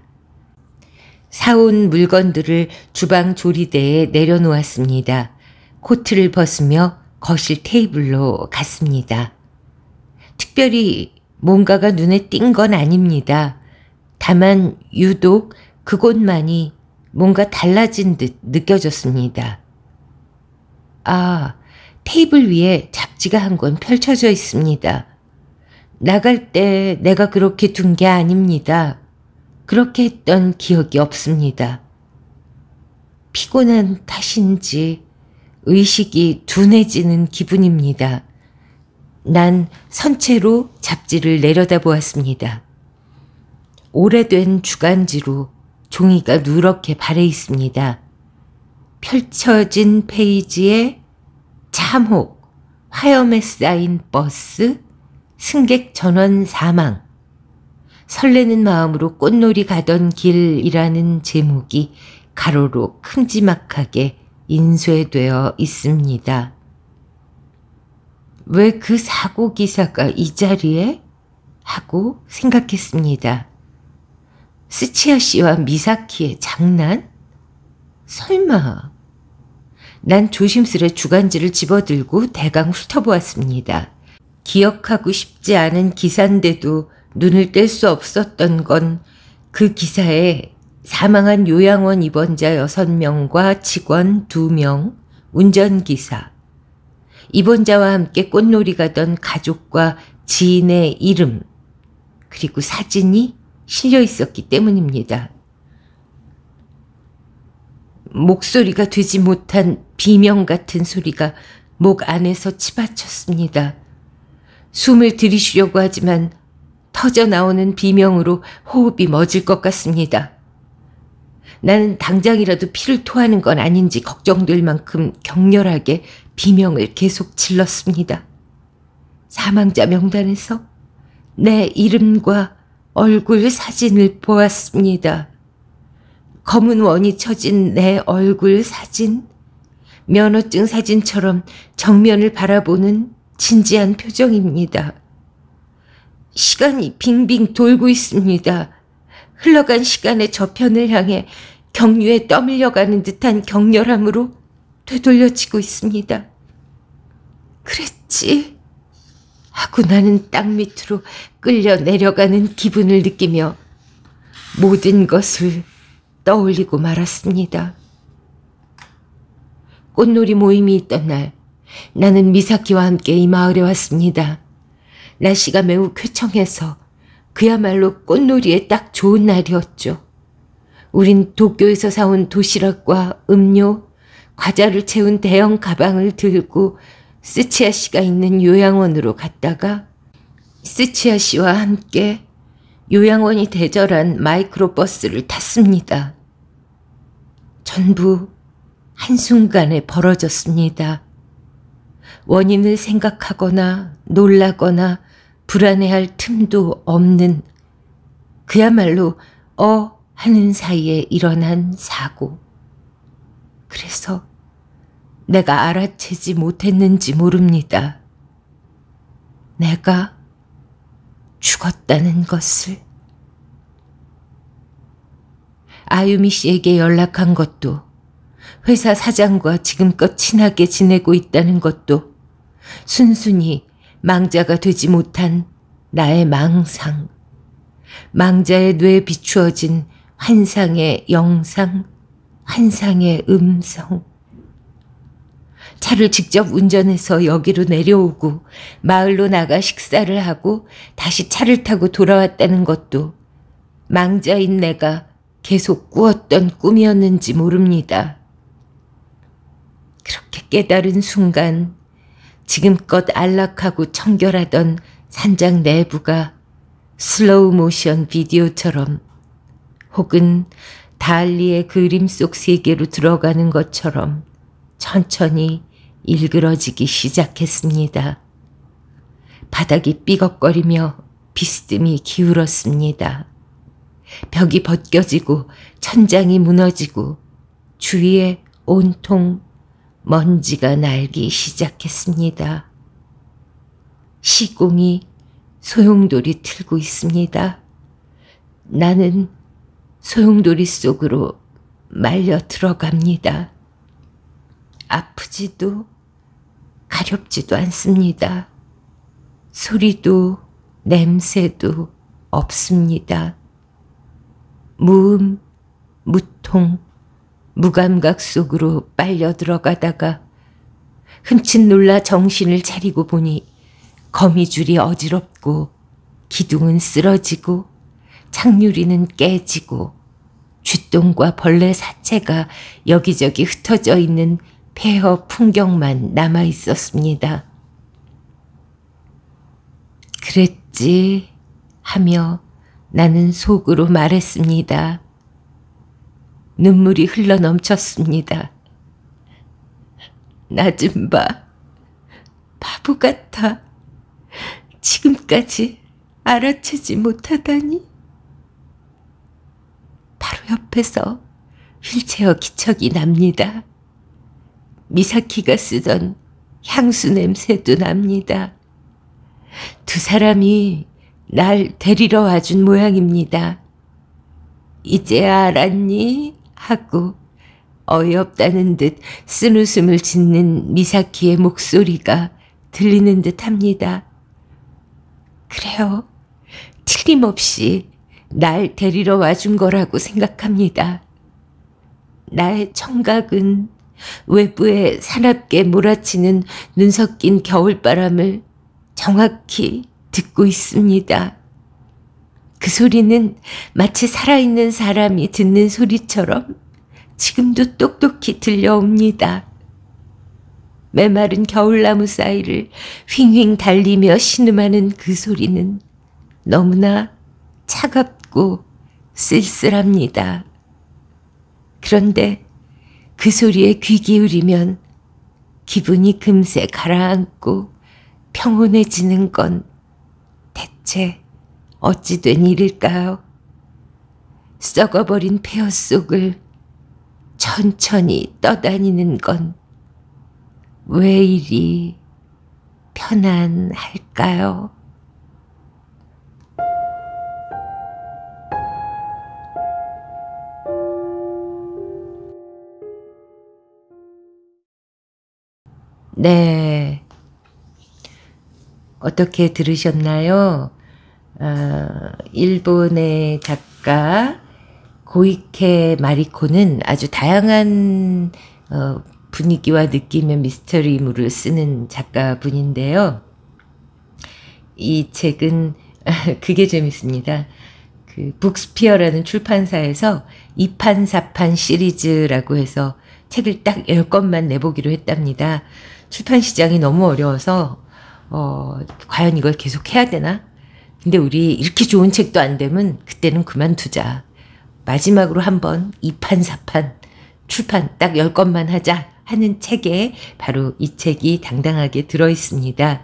사온 물건들을 주방 조리대에 내려놓았습니다. 코트를 벗으며 거실 테이블로 갔습니다. 특별히 뭔가가 눈에 띈 건 아닙니다. 다만 유독 그곳만이 뭔가 달라진 듯 느껴졌습니다. 아, 테이블 위에 잡지가 한 권 펼쳐져 있습니다. 나갈 때 내가 그렇게 둔 게 아닙니다. 그렇게 했던 기억이 없습니다. 피곤한 탓인지 의식이 둔해지는 기분입니다. 난 선체로 잡지를 내려다보았습니다. 오래된 주간지로 종이가 누렇게 바래 있습니다. 펼쳐진 페이지에 참혹, 화염에 쌓인 버스, 승객 전원 사망, 설레는 마음으로 꽃놀이 가던 길이라는 제목이 가로로 큼지막하게 인쇄되어 있습니다. 왜 그 사고 기사가 이 자리에? 하고 생각했습니다. 스치야 씨와 미사키의 장난? 설마... 난 조심스레 주간지를 집어들고 대강 훑어보았습니다. 기억하고 싶지 않은 기사인데도 눈을 뗄 수 없었던 건 그 기사에 사망한 요양원 입원자 6명과 직원 2명, 운전기사, 입원자와 함께 꽃놀이 가던 가족과 지인의 이름, 그리고 사진이 실려 있었기 때문입니다. 목소리가 되지 못한 비명 같은 소리가 목 안에서 치받쳤습니다. 숨을 들이쉬려고 하지만 터져 나오는 비명으로 호흡이 멎을 것 같습니다. 나는 당장이라도 피를 토하는 건 아닌지 걱정될 만큼 격렬하게 비명을 계속 질렀습니다. 사망자 명단에서 내 이름과 얼굴 사진을 보았습니다. 검은 원이 쳐진 내 얼굴 사진, 면허증 사진처럼 정면을 바라보는 진지한 표정입니다. 시간이 빙빙 돌고 있습니다. 흘러간 시간의 저편을 향해 경류에 떠밀려가는 듯한 격렬함으로 되돌려치고 있습니다. 그랬지. 하고 나는 땅 밑으로 끌려 내려가는 기분을 느끼며 모든 것을 떠올리고 말았습니다. 꽃놀이 모임이 있던 날 나는 미사키와 함께 이 마을에 왔습니다. 날씨가 매우 쾌청해서 그야말로 꽃놀이에 딱 좋은 날이었죠. 우린 도쿄에서 사온 도시락과 음료, 과자를 채운 대형 가방을 들고 스치아 씨가 있는 요양원으로 갔다가 스치아 씨와 함께 요양원이 대절한 마이크로버스를 탔습니다. 전부 한순간에 벌어졌습니다. 원인을 생각하거나 놀라거나 불안해할 틈도 없는 그야말로 어 하는 사이에 일어난 사고. 그래서 내가 알아채지 못했는지 모릅니다. 내가 죽었다는 것을. 아유미 씨에게 연락한 것도 회사 사장과 지금껏 친하게 지내고 있다는 것도 순순히 망자가 되지 못한 나의 망상, 망자의 뇌에 비추어진 환상의 영상, 환상의 음성, 차를 직접 운전해서 여기로 내려오고 마을로 나가 식사를 하고 다시 차를 타고 돌아왔다는 것도 망자인 내가 계속 꾸었던 꿈이었는지 모릅니다. 그렇게 깨달은 순간 지금껏 안락하고 청결하던 산장 내부가 슬로우 모션 비디오처럼 혹은 달리의 그림 속 세계로 들어가는 것처럼 천천히 일그러지기 시작했습니다. 바닥이 삐걱거리며 비스듬히 기울었습니다. 벽이 벗겨지고 천장이 무너지고 주위에 온통 먼지가 날기 시작했습니다. 시공이 소용돌이 틀고 있습니다. 나는 소용돌이 속으로 말려 들어갑니다. 아프지도 가렵지도 않습니다. 소리도 냄새도 없습니다. 무음, 무통, 무감각 속으로 빨려 들어가다가 흠칫 놀라 정신을 차리고 보니 거미줄이 어지럽고 기둥은 쓰러지고 창유리는 깨지고 쥐똥과 벌레 사체가 여기저기 흩어져 있는 폐허 풍경만 남아 있었습니다. 그랬지 하며 나는 속으로 말했습니다. 눈물이 흘러 넘쳤습니다. 나 좀 봐. 바보 같아. 지금까지 알아채지 못하다니. 바로 옆에서 휠체어 기척이 납니다. 미사키가 쓰던 향수 냄새도 납니다. 두 사람이 날 데리러 와준 모양입니다. 이제야 알았니? 하고 어이없다는 듯 쓴웃음을 짓는 미사키의 목소리가 들리는 듯 합니다. 그래요. 틀림없이 날 데리러 와준 거라고 생각합니다. 나의 청각은 외부에 사납게 몰아치는 눈 섞인 겨울바람을 정확히 듣고 있습니다. 그 소리는 마치 살아있는 사람이 듣는 소리처럼 지금도 똑똑히 들려옵니다. 메마른 겨울나무 사이를 휑휑 달리며 신음하는 그 소리는 너무나 차갑고 쓸쓸합니다. 그런데 그 소리에 귀 기울이면 기분이 금세 가라앉고 평온해지는 건 대체 어찌 된 일일까요? 썩어버린 폐허 속을 천천히 떠다니는 건 왜 이리 편안할까요? 네. 어떻게 들으셨나요? 어, 일본의 작가 고이케 마리코는 아주 다양한 어, 분위기와 느낌의 미스터리물을 쓰는 작가분인데요. 이 책은 그게 재밌습니다. 그 북스피어라는 출판사에서 2판, 4판 시리즈라고 해서 책을 딱 10권만 내보기로 했답니다. 출판 시장이 너무 어려워서 어, 과연 이걸 계속 해야 되나? 근데 우리 이렇게 좋은 책도 안 되면 그때는 그만두자. 마지막으로 한번 2판, 4판, 출판 딱 열권만 하자 하는 책에 바로 이 책이 당당하게 들어있습니다.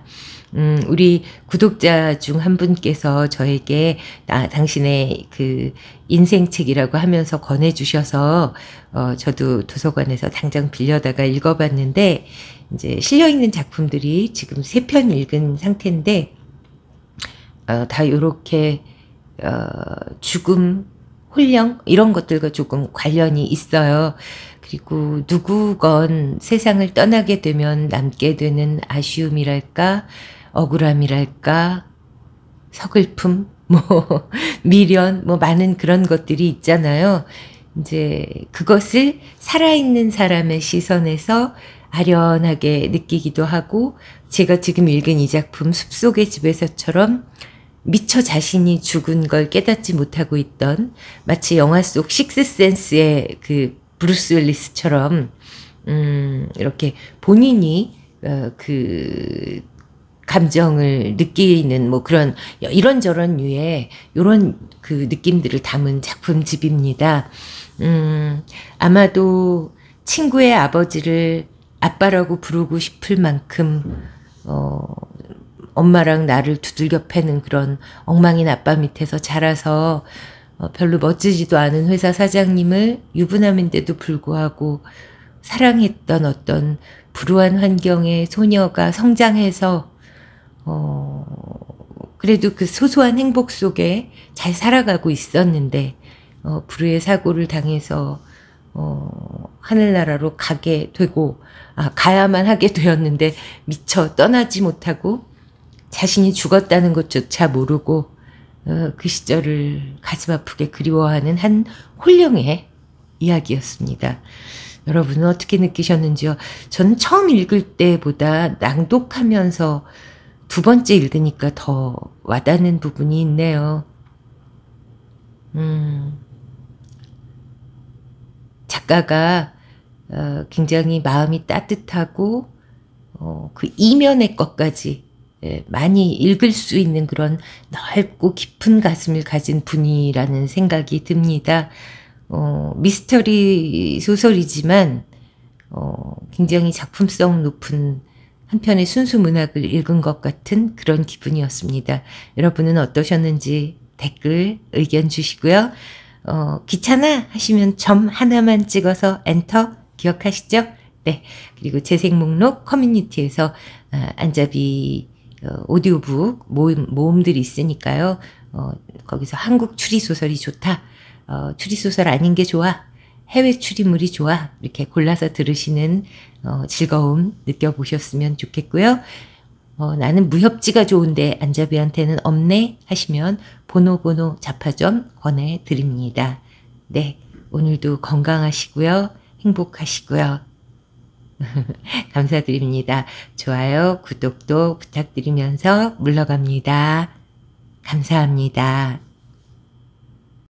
음, 우리 구독자 중 한 분께서 저에게 나, 당신의 그 인생책이라고 하면서 권해주셔서, 어, 저도 도서관에서 당장 빌려다가 읽어봤는데, 이제 실려 있는 작품들이 지금 세 편 읽은 상태인데 어, 다 이렇게 어, 죽음, 혼령 이런 것들과 조금 관련이 있어요. 그리고 누구건 세상을 떠나게 되면 남게 되는 아쉬움이랄까, 억울함이랄까, 서글픔, 뭐 미련, 뭐 많은 그런 것들이 있잖아요. 이제 그것을 살아있는 사람의 시선에서 아련하게 느끼기도 하고 제가 지금 읽은 이 작품 숲속의 집에서처럼 미처 자신이 죽은 걸 깨닫지 못하고 있던 마치 영화 속 식스센스의 그 브루스 윌리스처럼 음 이렇게 본인이 어, 그 감정을 느끼는 뭐 그런 이런저런 류의 이런 그 느낌들을 담은 작품집입니다. 음 아마도 친구의 아버지를 아빠라고 부르고 싶을 만큼 어, 엄마랑 나를 두들겨 패는 그런 엉망인 아빠 밑에서 자라서 어, 별로 멋지지도 않은 회사 사장님을 유부남인데도 불구하고 사랑했던 어떤 불우한 환경의 소녀가 성장해서 어, 그래도 그 소소한 행복 속에 잘 살아가고 있었는데 어, 불우의 사고를 당해서 어, 하늘나라로 가게 되고 아, 가야만 하게 되었는데 미처 떠나지 못하고 자신이 죽었다는 것조차 모르고 어, 그 시절을 가슴 아프게 그리워하는 한 홀령의 이야기였습니다. 여러분은 어떻게 느끼셨는지요? 저는 처음 읽을 때보다 낭독하면서 두 번째 읽으니까 더 와닿는 부분이 있네요. 음. 작가가 어, 굉장히 마음이 따뜻하고 어, 그 이면의 것까지 예, 많이 읽을 수 있는 그런 넓고 깊은 가슴을 가진 분이라는 생각이 듭니다. 어, 미스터리 소설이지만 어, 굉장히 작품성 높은 한편의 순수 문학을 읽은 것 같은 그런 기분이었습니다. 여러분은 어떠셨는지 댓글 의견 주시고요. 어, 귀찮아 하시면 점 하나만 찍어서 엔터 기억하시죠? 네. 그리고 재생 목록 커뮤니티에서 아, 안자비 어, 오디오북 모음, 모음들이 있으니까요. 어, 거기서 한국 추리소설이 좋다. 어, 추리소설 아닌 게 좋아. 해외 추리물이 좋아. 이렇게 골라서 들으시는 어, 즐거움 느껴보셨으면 좋겠고요. 어, 나는 무협지가 좋은데 안잡이한테는 없네 하시면 보노보노 자파점 권해드립니다. 네, 오늘도 건강하시고요. 행복하시고요. 감사드립니다. 좋아요, 구독도 부탁드리면서 물러갑니다. 감사합니다.